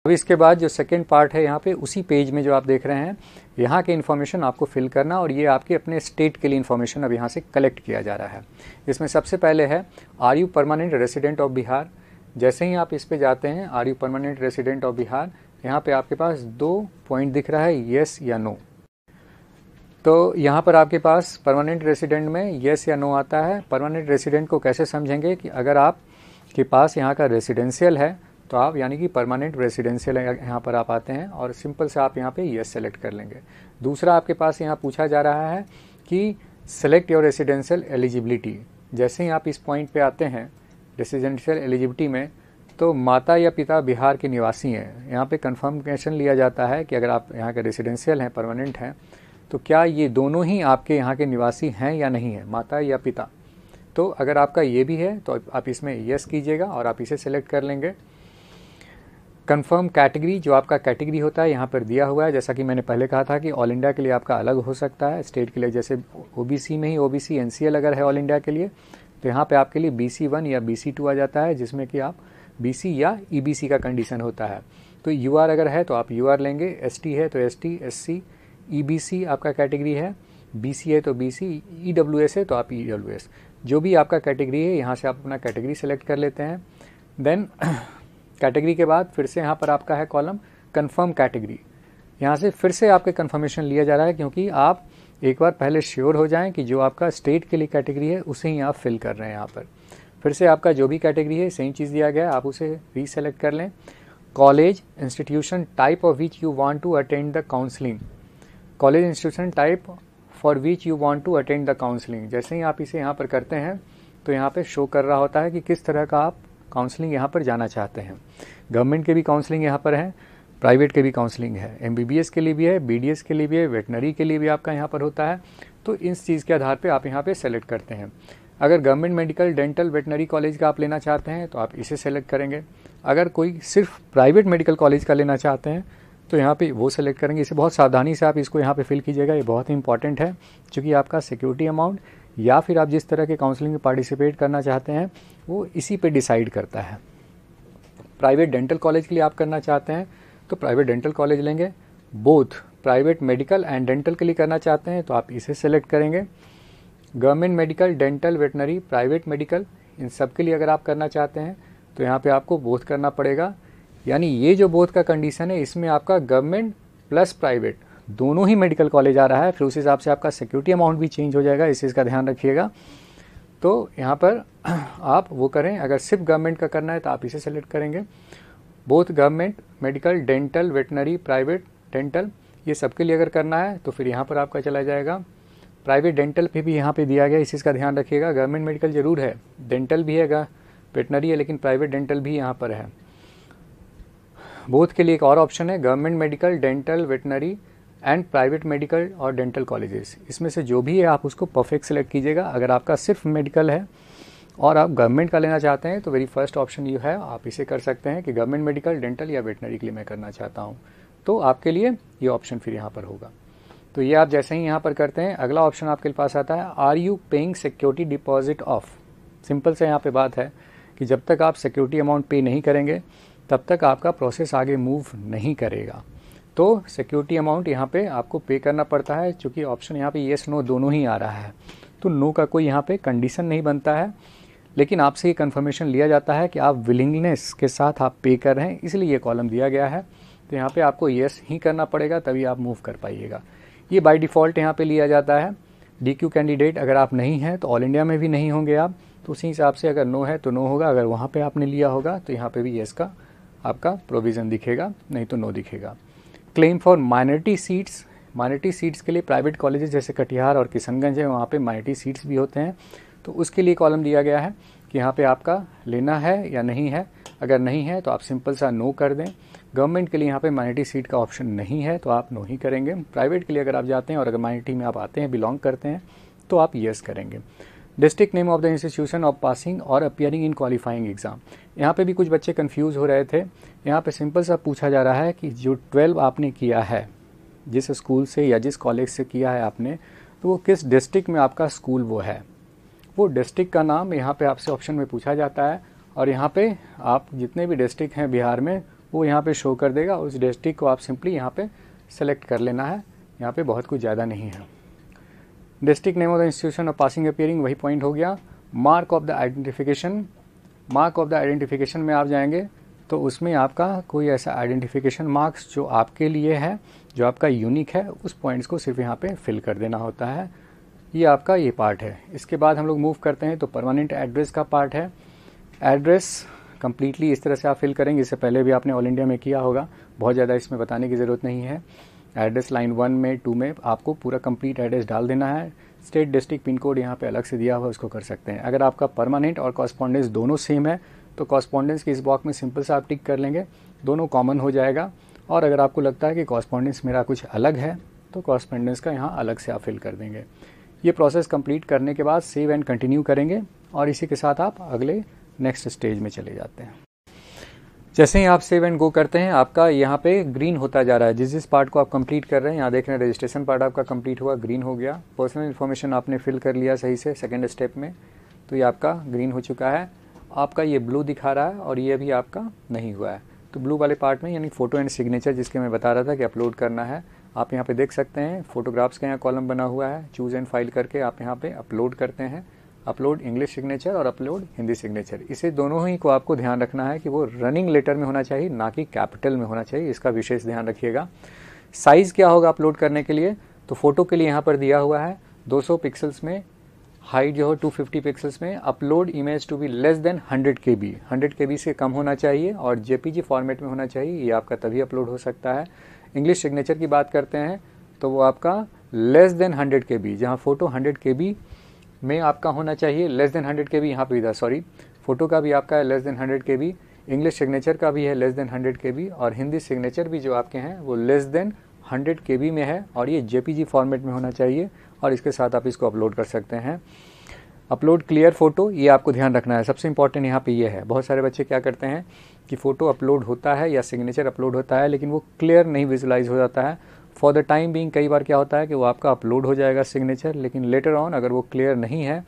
अब इसके बाद जो सेकेंड पार्ट है यहाँ पे उसी पेज में जो आप देख रहे हैं यहाँ के इन्फॉर्मेशन आपको फिल करना और ये आपके अपने स्टेट के लिए इन्फॉर्मेशन अब यहाँ से कलेक्ट किया जा रहा है इसमें सबसे पहले है are you permanent resident of Bihar जैसे ही आप इस पर जाते हैं are you permanent resident of Bihar यहाँ पे आपके पास दो पॉइंट दिख रहा है येस या नो तो यहाँ पर आपके पास परमानेंट रेसिडेंट में येस या नो आता है परमानेंट रेसिडेंट को कैसे समझेंगे कि अगर आपके पास यहाँ का रेसिडेंशियल है तो आप यानी कि परमानेंट रेसिडेंशियल यहाँ पर आप आते हैं और सिंपल से आप यहाँ पे यस सेलेक्ट कर लेंगे दूसरा आपके पास यहाँ पूछा जा रहा है कि सेलेक्ट योर रेसिडेंशियल एलिजिबिलिटी जैसे ही आप इस पॉइंट पे आते हैं रेसिडेंशियल एलिजिबिलिटी में तो माता या पिता बिहार के निवासी हैं यहाँ पे कंफर्मेशन लिया जाता है कि अगर आप यहाँ के रेसिडेंशियल हैं परमानेंट हैं तो क्या ये दोनों ही आपके यहाँ के निवासी हैं या नहीं हैं माता या पिता तो अगर आपका ये भी है तो आप इसमें यस कीजिएगा और आप इसे सेलेक्ट कर लेंगे कंफर्म कैटेगरी जो आपका कैटेगरी होता है यहाँ पर दिया हुआ है जैसा कि मैंने पहले कहा था कि ऑल इंडिया के लिए आपका अलग हो सकता है स्टेट के लिए जैसे ओबीसी में ही ओबीसी एनसीएल अगर है ऑल इंडिया के लिए तो यहाँ पे आपके लिए बीसी वन या बीसी टू आ जाता है जिसमें कि आप बीसी या ईबीसी e का कंडीशन होता है तो यू अगर है तो आप यू लेंगे एस है तो एस टी एस सी आपका कैटेगरी है बी है तो बी सी ई है तो आप ई e जो भी आपका कैटेगरी है यहाँ से आप अपना कैटेगरी सेलेक्ट कर लेते हैं देन कैटेगरी के बाद फिर से यहाँ पर आपका है कॉलम कन्फर्म कैटेगरी यहाँ से फिर से आपके कन्फर्मेशन लिया जा रहा है क्योंकि आप एक बार पहले श्योर हो जाएं कि जो आपका स्टेट के लिए कैटेगरी है उसे ही आप फिल कर रहे हैं यहाँ पर फिर से आपका जो भी कैटेगरी है सेम चीज़ दिया गया है आप उसे रीसेलेक्ट कर लें college institution type of which you want to attend the counselling college institution type for which you want to attend the counselling जैसे ही आप इसे यहाँ पर करते हैं तो यहाँ पे शो कर रहा होता है कि किस तरह का आप काउंसलिंग यहाँ पर जाना चाहते हैं गवर्नमेंट के भी काउंसलिंग यहाँ पर है प्राइवेट के भी काउंसलिंग है एम के लिए भी है बी के लिए भी है वेटनरी के लिए भी आपका यहाँ पर होता है तो इस चीज़ के आधार पर आप यहाँ पर सेलेक्ट करते हैं अगर government medical dental veterinary college का आप लेना चाहते हैं तो आप इसे सेलेक्ट करेंगे अगर कोई सिर्फ प्राइवेट मेडिकल कॉलेज का लेना चाहते हैं तो यहाँ पे वो सेलेक्ट करेंगे इसे बहुत सावधानी से आप इसको यहाँ पे फिल कीजिएगा ये बहुत ही इंपॉर्टेंट है क्योंकि आपका सिक्योरिटी अमाउंट या फिर आप जिस तरह के काउंसलिंग में पार्टिसिपेट करना चाहते हैं वो इसी पे डिसाइड करता है प्राइवेट डेंटल कॉलेज के लिए आप करना चाहते हैं तो प्राइवेट डेंटल कॉलेज लेंगे both private medical and dental के लिए करना चाहते हैं तो आप इसे सेलेक्ट करेंगे government medical dental veterinary private medical इन सब के लिए अगर आप करना चाहते हैं तो यहाँ पे आपको बोथ करना पड़ेगा यानी ये जो बोथ का कंडीशन है इसमें आपका गवर्नमेंट प्लस प्राइवेट दोनों ही मेडिकल कॉलेज आ रहा है फिर उस हिसाब से आपका सिक्योरिटी अमाउंट भी चेंज हो जाएगा इस चीज़ का ध्यान रखिएगा तो यहाँ पर आप वो करें अगर सिर्फ गवर्नमेंट का करना है तो आप इसे सेलेक्ट करेंगे both government medical dental veterinary private dental ये सबके लिए अगर करना है तो फिर यहाँ पर आपका चला जाएगा प्राइवेट डेंटल पे भी यहाँ पे दिया गया इस चीज़ का ध्यान रखिएगा गवर्नमेंट मेडिकल ज़रूर है डेंटल भी है वेटनरी है लेकिन प्राइवेट डेंटल भी यहाँ पर है बोथ के लिए एक और ऑप्शन है government medical dental veterinary and private medical और डेंटल कॉलेजेस इसमें से जो भी है आप उसको परफेक्ट सेलेक्ट कीजिएगा अगर आपका सिर्फ मेडिकल है और आप गवर्नमेंट का लेना चाहते हैं तो वेरी फर्स्ट ऑप्शन यू है आप इसे कर सकते हैं कि गवर्नमेंट मेडिकल डेंटल या वेटनरी के लिए मैं करना चाहता हूँ तो आपके लिए ये ऑप्शन फिर यहाँ पर होगा तो ये आप जैसे ही यहाँ पर करते हैं अगला ऑप्शन आपके पास आता है are you paying security deposit of simple से यहाँ पे बात है कि जब तक आप सिक्योरिटी अमाउंट पे नहीं करेंगे तब तक आपका प्रोसेस आगे मूव नहीं करेगा तो सिक्योरिटी अमाउंट यहाँ पे आपको पे करना पड़ता है चूँकि ऑप्शन यहाँ पे येस नो दोनों ही आ रहा है तो नो का कोई यहाँ पे कंडीशन नहीं बनता है लेकिन आपसे ये कन्फर्मेशन लिया जाता है कि आप विलिंगनेस के साथ आप पे कर रहे हैं इसलिए ये कॉलम दिया गया है तो यहाँ पे आपको येस ही करना पड़ेगा तभी आप मूव कर पाइएगा ये बाय डिफ़ॉल्ट यहाँ पे लिया जाता है डी क्यू कैंडिडेट अगर आप नहीं हैं तो ऑल इंडिया में भी नहीं होंगे आप तो उसी हिसाब से अगर नो है तो नो होगा अगर वहाँ पे आपने लिया होगा तो यहाँ पे भी येस का आपका प्रोविज़न दिखेगा नहीं तो नो दिखेगा claim for minority seats minority seats के लिए प्राइवेट कॉलेज जैसे कटिहार और किशनगंज है वहाँ पे माइनॉरिटी सीट्स भी होते हैं तो उसके लिए कॉलम दिया गया है कि यहाँ पे आपका लेना है या नहीं है अगर नहीं है तो आप सिंपल सा नो कर दें गवर्नमेंट के लिए यहाँ पे माइनॉरिटी सीट का ऑप्शन नहीं है तो आप नो ही करेंगे प्राइवेट के लिए अगर आप जाते हैं और अगर माइनॉरिटी में आप आते हैं बिलोंग करते हैं तो आप येस करेंगे district name of the institution of passing और अपियरिंग इन क्वालिफाइंग एग्जाम यहाँ पे भी कुछ बच्चे कंफ्यूज हो रहे थे यहाँ पे सिंपल सा पूछा जा रहा है कि जो ट्वेल्व आपने किया है जिस स्कूल से या जिस कॉलेज से किया है आपने तो वो किस डिस्ट्रिक्ट में आपका स्कूल वो है वो डिस्ट्रिक्ट का नाम यहाँ पे आपसे ऑप्शन में पूछा जाता है और यहाँ पे आप जितने भी डिस्ट्रिक्ट हैं बिहार में वो यहाँ पे शो कर देगा उस डिस्ट्रिक्ट को आप सिंपली यहाँ पे सेलेक्ट कर लेना है यहाँ पे बहुत कुछ ज़्यादा नहीं है district name of the institution of passing appearing वही पॉइंट हो गया mark of the identification mark of the identification में आप जाएंगे तो उसमें आपका कोई ऐसा आइडेंटिफिकेशन मार्क्स जो आपके लिए है जो आपका यूनिक है उस पॉइंट्स को सिर्फ यहाँ पे फिल कर देना होता है ये आपका ये पार्ट है इसके बाद हम लोग मूव करते हैं तो परमानेंट एड्रेस का पार्ट है एड्रेस कम्प्लीटली इस तरह से आप फिल करेंगे इससे पहले भी आपने ऑल इंडिया में किया होगा बहुत ज़्यादा इसमें बताने की ज़रूरत नहीं है एड्रेस लाइन वन में टू में आपको पूरा कंप्लीट एड्रेस डाल देना है स्टेट डिस्ट्रिक्ट पिन कोड यहाँ पे अलग से दिया हुआ है उसको कर सकते हैं अगर आपका परमानेंट और कॉस्पॉन्डेंस दोनों सेम है तो कॉस्पॉन्डेंस के इस बॉक्स में सिंपल से आप टिक कर लेंगे दोनों कॉमन हो जाएगा और अगर आपको लगता है कि कॉस्पॉन्डेंस मेरा कुछ अलग है तो कॉस्पॉन्डेंस का यहाँ अलग से आप फिल कर देंगे ये प्रोसेस कंप्लीट करने के बाद सेव एंड कंटिन्यू करेंगे और इसी के साथ आप अगले नेक्स्ट स्टेज में चले जाते हैं जैसे ही आप सेव एंड गो करते हैं आपका यहाँ पे ग्रीन होता जा रहा है जिस जिस पार्ट को आप कंप्लीट कर रहे हैं यहाँ देख रहे हैं रजिस्ट्रेशन पार्ट आपका कंप्लीट हुआ ग्रीन हो गया पर्सनल इन्फॉर्मेशन आपने फिल कर लिया सही से सेकेंड स्टेप में तो ये आपका ग्रीन हो चुका है आपका ये ब्लू दिखा रहा है और ये अभी आपका नहीं हुआ है तो ब्लू वाले पार्ट में यानी फ़ोटो एंड सिग्नेचर जिसके मैं बता रहा था कि अपलोड करना है आप यहाँ पे देख सकते हैं फोटोग्राफ्स का यहाँ कॉलम बना हुआ है चूज़ एंड फाइल करके आप यहाँ पे अपलोड करते हैं अपलोड इंग्लिश सिग्नेचर और अपलोड हिंदी सिग्नेचर इसे दोनों ही को आपको ध्यान रखना है कि वो रनिंग लेटर में होना चाहिए ना कि कैपिटल में होना चाहिए इसका विशेष ध्यान रखिएगा साइज़ क्या होगा अपलोड करने के लिए तो फोटो के लिए यहाँ पर दिया हुआ है 200 पिक्सल्स में हाइट जो हो 250 पिक्सल्स में upload image to be less than hundred K B hundred K B से कम होना चाहिए और जेपीजी फॉर्मेट में होना चाहिए ये आपका तभी अपलोड हो सकता है इंग्लिश सिग्नेचर की बात करते हैं तो वो आपका less than hundred K B जहाँ फोटो हंड्रेड के बी में आपका होना चाहिए less than hundred K B यहाँ पे इधर सॉरी फोटो का भी आपका है less than hundred K B English signature का भी है less than hundred K B और हिंदी सिग्नेचर भी जो आपके हैं वो less than hundred K B में है और ये जे फॉर्मेट में होना चाहिए और इसके साथ आप इसको अपलोड कर सकते हैं अपलोड क्लियर फोटो ये आपको ध्यान रखना है सबसे इंपॉर्टेंट यहाँ पे ये है बहुत सारे बच्चे क्या करते हैं कि फ़ोटो अपलोड होता है या सिग्नेचर अपलोड होता है लेकिन वो क्लियर नहीं विजुलाइज हो जाता है फॉर द टाइम बींग कई बार क्या होता है कि वो आपका अपलोड हो जाएगा सिग्नेचर लेकिन लेटर ऑन अगर वो क्लियर नहीं है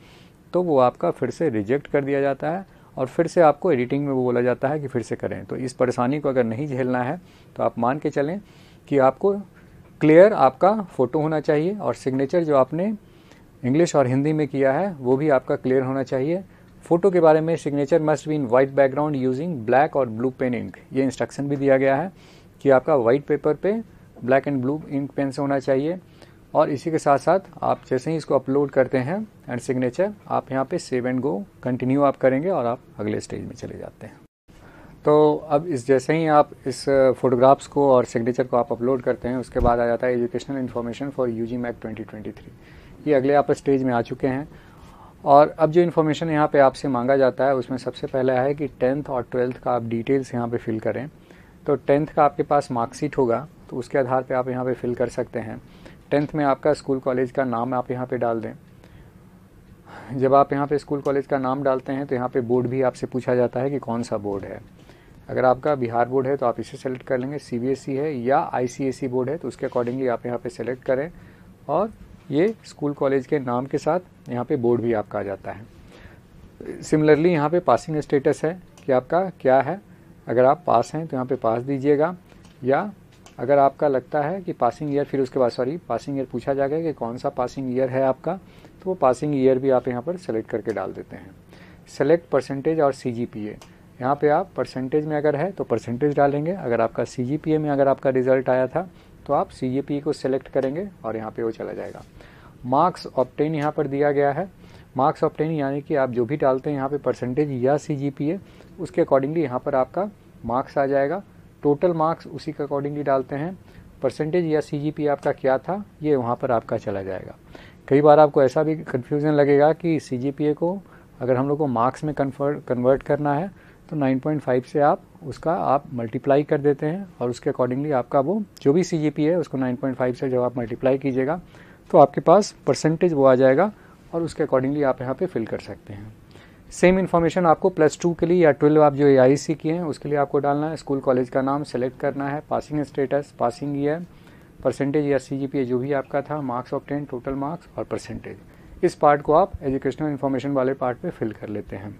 तो वो आपका फिर से रिजेक्ट कर दिया जाता है और फिर से आपको एडिटिंग में वो बोला जाता है कि फिर से करें तो इस परेशानी को अगर नहीं झेलना है तो आप मान के चलें कि आपको क्लियर आपका फ़ोटो होना चाहिए और सिग्नेचर जो आपने इंग्लिश और हिंदी में किया है वो भी आपका क्लियर होना चाहिए फ़ोटो के बारे में signature must be in white background using black और ब्लू पेन इंक ये इंस्ट्रक्शन भी दिया गया है कि आपका वाइट पेपर पे black and blue ink pen से होना चाहिए और इसी के साथ साथ आप जैसे ही इसको अपलोड करते हैं एंड सिग्नेचर आप यहाँ पे सेव एंड गो कंटिन्यू आप करेंगे और आप अगले स्टेज में चले जाते हैं तो अब इस जैसे ही आप इस फोटोग्राफ्स को और सिग्नेचर को आप अपलोड करते हैं उसके बाद आ जाता है educational information for U G MAC twenty ये अगले आप स्टेज में आ चुके हैं और अब जो इन्फॉर्मेशन यहाँ पे आपसे मांगा जाता है उसमें सबसे पहला है कि टेंथ और ट्वेल्थ का आप डिटेल्स यहाँ पे फिल करें तो टेंथ का आपके पास मार्कशीट होगा तो उसके आधार पे आप यहाँ पे फिल कर सकते हैं टेंथ में आपका स्कूल कॉलेज का नाम आप यहाँ पे डाल दें जब आप यहाँ पे स्कूल कॉलेज का नाम डालते हैं तो यहाँ पे बोर्ड भी आपसे पूछा जाता है कि कौन सा बोर्ड है अगर आपका बिहार बोर्ड है तो आप इसे सेलेक्ट कर लेंगे सी e है या आई बोर्ड e है तो उसके अकॉर्डिंगली आप यहाँ पर सेलेक्ट करें और ये स्कूल कॉलेज के नाम के साथ यहाँ पे बोर्ड भी आपका आ जाता है सिमिलरली यहाँ पे पासिंग स्टेटस है कि आपका क्या है अगर आप पास हैं तो यहाँ पे पास दीजिएगा या अगर आपका लगता है कि पासिंग ईयर फिर उसके बाद सॉरी पासिंग ईयर पूछा जाएगा कि कौन सा पासिंग ईयर है आपका तो वो पासिंग ईयर भी आप यहाँ पर सेलेक्ट करके डाल देते हैं सेलेक्ट परसेंटेज और सी जी पी ए यहाँ पर आप परसेंटेज में अगर है तो परसेंटेज डालेंगे अगर आपका सी जी पी ए में अगर आपका रिजल्ट आया था तो आप सी जी पी ए को सेलेक्ट करेंगे और यहाँ पर वो चला जाएगा मार्क्स ऑप्टेन यहाँ पर दिया गया है मार्क्स ऑप्टेन यानी कि आप जो भी डालते हैं यहाँ पे परसेंटेज या सी जी पी ए उसके अकॉर्डिंगली यहाँ पर आपका मार्क्स आ जाएगा टोटल मार्क्स उसी के अकॉर्डिंगली डालते हैं परसेंटेज या सी आपका क्या था ये वहाँ पर आपका चला जाएगा कई बार आपको ऐसा भी कन्फ्यूज़न लगेगा कि सी को अगर हम लोग को मार्क्स में कन्वर्ट कन्वर्ट करना है तो 9.5 से आप उसका आप मल्टीप्लाई कर देते हैं और उसके अकॉर्डिंगली आपका वो जो भी सी है उसको 9.5 से जब आप मल्टीप्लाई कीजिएगा तो आपके पास परसेंटेज वो आ जाएगा और उसके अकॉर्डिंगली आप यहाँ पे फिल कर सकते हैं सेम इन्फॉर्मेशन आपको प्लस टू के लिए या ट्वेल्व आप जो ए आई सी किए हैं उसके लिए आपको डालना है स्कूल कॉलेज का नाम सेलेक्ट करना है passing status passing year percentage या सी जी पी ए जो भी आपका था marks of ten total marks और परसेंटेज इस पार्ट को आप एजुकेशनल इन्फॉर्मेशन वाले पार्ट पे फिल कर लेते हैं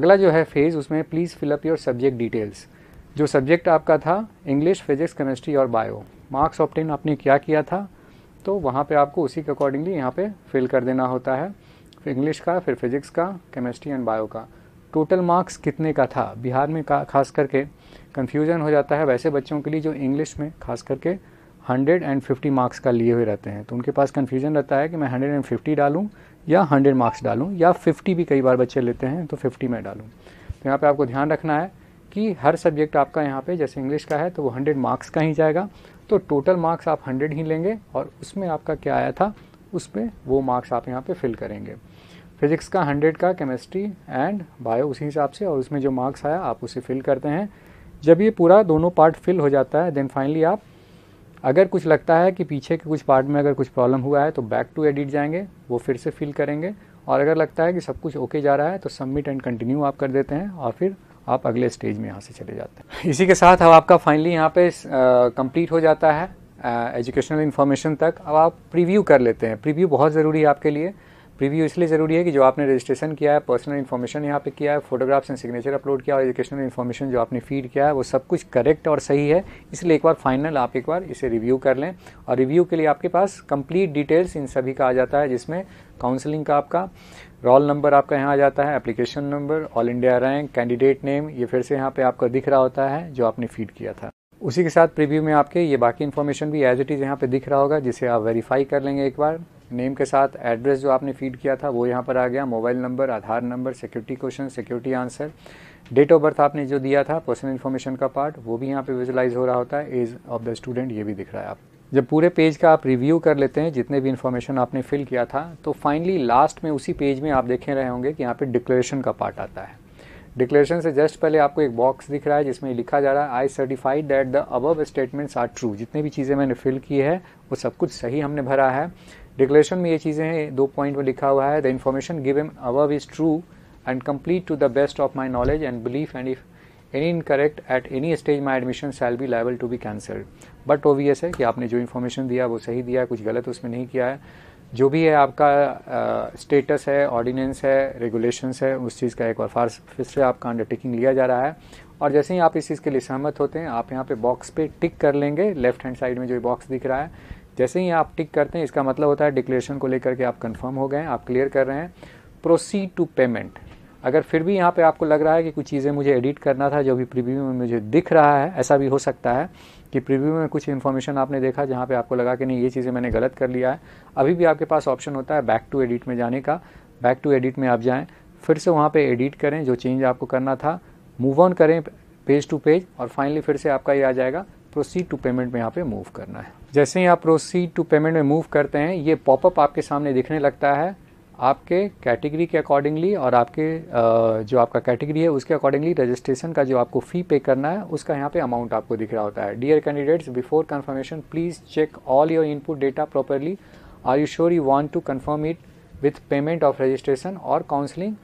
अगला जो है फेज़ उसमें please fill up your subject details जो सब्जेक्ट आपका था इंग्लिश फिजिक्स केमिस्ट्री और बायो मार्क्स ऑफ टेन आपने क्या किया था तो वहाँ पे आपको उसी के अकॉर्डिंगली यहाँ पे फिल कर देना होता है फिर इंग्लिश का फिर फिजिक्स का केमिस्ट्री एंड बायो का टोटल मार्क्स कितने का था बिहार में का खास करके कन्फ्यूज़न हो जाता है वैसे बच्चों के लिए जो इंग्लिश में खास करके हंड्रेड एंड फिफ्टी मार्क्स का लिए हुए रहते हैं तो उनके पास कन्फ्यूज़न रहता है कि मैं हंड्रेड एंड फिफ्टी डालूँ या हंड्रेड मार्क्स डालूँ या फिफ्टी भी कई बार बच्चे लेते हैं तो फिफ्टी में डालूँ तो यहाँ पर आपको ध्यान रखना है कि हर सब्जेक्ट आपका यहाँ पे जैसे इंग्लिश का है तो वो हंड्रेड मार्क्स का ही जाएगा तो टोटल मार्क्स आप हंड्रेड ही लेंगे और उसमें आपका क्या आया था उस पर वो मार्क्स आप यहाँ पर फिल करेंगे फिजिक्स का हंड्रेड का केमिस्ट्री एंड बायो उसी हिसाब से और उसमें जो मार्क्स आया आप उसे फिल करते हैं जब ये पूरा दोनों पार्ट फिल हो जाता है देन फाइनली आप अगर कुछ लगता है कि पीछे के कुछ पार्ट में अगर कुछ प्रॉब्लम हुआ है तो बैक टू एडिट जाएंगे वो फिर से फिल करेंगे और अगर लगता है कि सब कुछ ओके जा रहा है तो सबमिट एंड कंटिन्यू आप कर देते हैं और फिर आप अगले स्टेज में यहाँ से चले जाते हैं इसी के साथ अब आपका फाइनली यहाँ पे कंप्लीट हो जाता है एजुकेशनल इन्फॉर्मेशन तक अब आप प्रीव्यू कर लेते हैं प्रीव्यू बहुत ज़रूरी है आपके लिए प्रीव्यू इसलिए ज़रूरी है कि जो आपने रजिस्ट्रेशन किया है पर्सनल इन्फॉर्मेशन यहाँ पे किया है फोटोग्राफ्स एंड सिग्नेचर अपलोड किया और एजुकेशनल इन्फॉर्मेशन जो आपने फीड किया है वो सब कुछ करेक्ट और सही है इसलिए एक बार फाइनल आप एक बार इसे रिव्यू कर लें और रिव्यू के लिए आपके पास कंप्लीट डिटेल्स इन सभी का आ जाता है जिसमें काउंसलिंग का आपका रोल नंबर आपका यहाँ आ जाता है application number all India rank candidate name ये फिर से यहाँ पर आपका दिख रहा होता है जो आपने फीड किया था उसी के साथ प्रीव्यू में आपके ये बाकी इन्फॉर्मेशन भी एज इट इज़ यहाँ पे दिख रहा होगा जिसे आप वेरीफाई कर लेंगे एक बार नेम के साथ एड्रेस जो आपने फीड किया था वो यहाँ पर आ गया mobile number Aadhaar number security question security answer date of birth आपने जो दिया था पर्सनल इन्फॉर्मेशन का पार्ट वो भी यहाँ पे विजुलाइज हो रहा होता है एज ऑफ द स्टूडेंट ये भी दिख रहा है आप जब पूरे पेज का आप रिव्यू कर लेते हैं जितने भी इन्फॉर्मेशन आपने फिल किया था तो फाइनली लास्ट में उसी पेज में आप देखे रहे होंगे कि यहाँ पे डिक्लेरेशन का पार्ट आता है डिक्लेरेशन से जस्ट पहले आपको एक बॉक्स दिख रहा है जिसमें लिखा जा रहा है I certified that the above statements are true जितने भी चीज़ें मैंने फिल की है वो सब कुछ सही हमने भरा है डिक्लेरेशन में ये चीज़ें हैं दो पॉइंट में लिखा हुआ है the information given above is true and complete to the best of my knowledge and belief and if any incorrect at any stage my admission shall be liable to be cancelled but obvious है कि आपने जो information दिया वो सही दिया कुछ गलत उसमें नहीं किया है जो भी है आपका स्टेटस uh, है ऑर्डिनेंस है रेगुलेशंस है उस चीज़ का एक बार फार फिर से आपका अंडरटेकिंग लिया जा रहा है और जैसे ही आप इस चीज़ के लिए सहमत होते हैं आप यहाँ पे बॉक्स पे टिक कर लेंगे लेफ्ट हैंड साइड में जो बॉक्स दिख रहा है जैसे ही आप टिक करते हैं इसका मतलब होता है डिक्लेरेशन को लेकर के आप कंफर्म हो गए आप क्लियर कर रहे हैं प्रोसीड टू पेमेंट अगर फिर भी यहाँ पे आपको लग रहा है कि कुछ चीज़ें मुझे एडिट करना था जो भी प्रीव्यू में मुझे दिख रहा है ऐसा भी हो सकता है कि प्रीव्यू में कुछ इन्फॉर्मेशन आपने देखा जहाँ पे आपको लगा कि नहीं ये चीज़ें मैंने गलत कर लिया है अभी भी आपके पास ऑप्शन होता है बैक टू एडिट में जाने का बैक टू एडिट में आप जाएँ फिर से वहाँ पर एडिट करें जो चेंज आपको करना था मूव ऑन करें पेज टू पेज और फाइनली फिर से आपका ये आ जाएगा प्रोसीड टू पेमेंट में यहाँ पे मूव करना है जैसे ही आप प्रोसीड टू पेमेंट में मूव करते हैं ये पॉपअप आपके सामने दिखने लगता है आपके कैटेगरी के अकॉर्डिंगली और आपके जो आपका कैटेगरी है उसके अकॉर्डिंगली रजिस्ट्रेशन का जो आपको फ़ी पे करना है उसका यहाँ पे अमाउंट आपको दिख रहा होता है dear candidates before confirmation please check all your input data properly are you sure you want to confirm it with payment of registration और counselling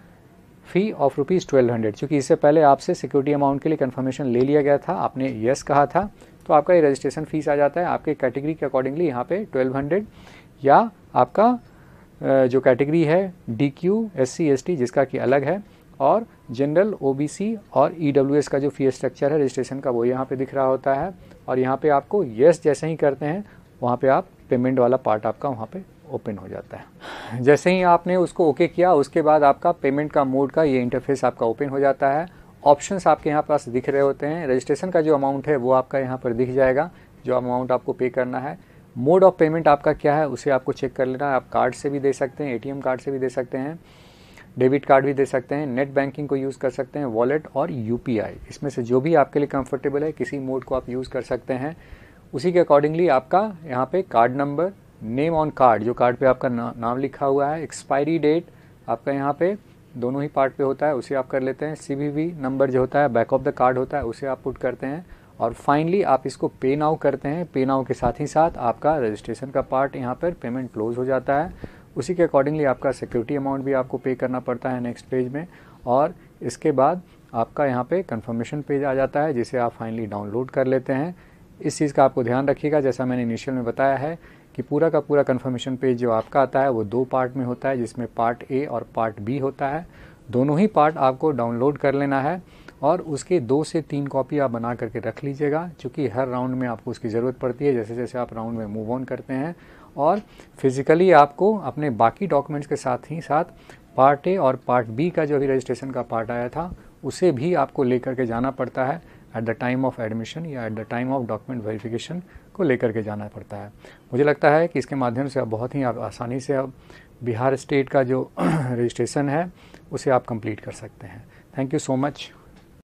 fee of rupees twelve hundred चूँकि इससे पहले आपसे सिक्योरिटी अमाउंट के लिए conformation ले लिया गया था आपने यस yes कहा था तो आपका ये रजिस्ट्रेशन फीस आ जाता है आपके कैटेगरी के अकॉर्डिंगली यहाँ पे 1200 या आपका जो कैटेगरी है डी क्यू एस सी जिसका कि अलग है और जनरल ओ और ई e का जो फी स्ट्रक्चर है रजिस्ट्रेशन का वो यहाँ पर दिख रहा होता है और यहाँ पर आपको येस जैसे ही करते हैं वहाँ पे आप पेमेंट वाला पार्ट आपका वहाँ पर ओपन हो जाता है जैसे ही आपने उसको ओके किया उसके बाद आपका पेमेंट का मोड का ये इंटरफेस आपका ओपन हो जाता है ऑप्शंस आपके यहाँ पास दिख रहे होते हैं रजिस्ट्रेशन का जो अमाउंट है वो आपका यहाँ पर दिख जाएगा जो अमाउंट आपको पे करना है मोड ऑफ पेमेंट आपका क्या है उसे आपको चेक कर लेना है आप कार्ड से भी दे सकते हैं एटीएम कार्ड से भी दे सकते हैं डेबिट कार्ड भी दे सकते हैं नेट बैंकिंग को यूज़ कर सकते हैं वॉलेट और यूपीआई इसमें से जो भी आपके लिए कंफर्टेबल है किसी मोड को आप यूज़ कर सकते हैं उसी के अकॉर्डिंगली आपका यहाँ पे card number name on card जो कार्ड पे आपका ना, नाम लिखा हुआ है एक्सपायरी डेट आपका यहाँ पे दोनों ही पार्ट पे होता है उसे आप कर लेते हैं सी नंबर जो होता है बैक ऑफ द कार्ड होता है उसे आप पुट करते हैं और फाइनली आप इसको पे नाउ करते हैं पे नाउ के साथ ही साथ आपका रजिस्ट्रेशन का पार्ट यहाँ पर पेमेंट क्लोज हो जाता है उसी के अकॉर्डिंगली आपका सिक्योरिटी अमाउंट भी आपको पे करना पड़ता है नेक्स्ट पेज में और इसके बाद आपका यहाँ पे कंफर्मेशन पेज आ जाता है जिसे आप फाइनली डाउनलोड कर लेते हैं इस चीज़ का आपको ध्यान रखिएगा जैसा मैंने इनिशियल में बताया है कि पूरा का पूरा कन्फर्मेशन पेज जो आपका आता है वो दो पार्ट में होता है जिसमें पार्ट ए और पार्ट बी होता है दोनों ही पार्ट आपको डाउनलोड कर लेना है और उसके दो से तीन कॉपी आप बना करके रख लीजिएगा क्योंकि हर राउंड में आपको उसकी ज़रूरत पड़ती है जैसे जैसे आप राउंड में मूव ऑन करते हैं और फिज़िकली आपको अपने बाकी डॉक्यूमेंट्स के साथ ही साथ पार्ट ए और पार्ट बी का जो अभी रजिस्ट्रेशन का पार्ट आया था उसे भी आपको लेकर के जाना पड़ता है at the time of admission या at the time of document verification को लेकर के जाना पड़ता है मुझे लगता है कि इसके माध्यम से आप बहुत ही आसानी से अब बिहार स्टेट का जो रजिस्ट्रेशन है उसे आप कंप्लीट कर सकते हैं थैंक यू सो मच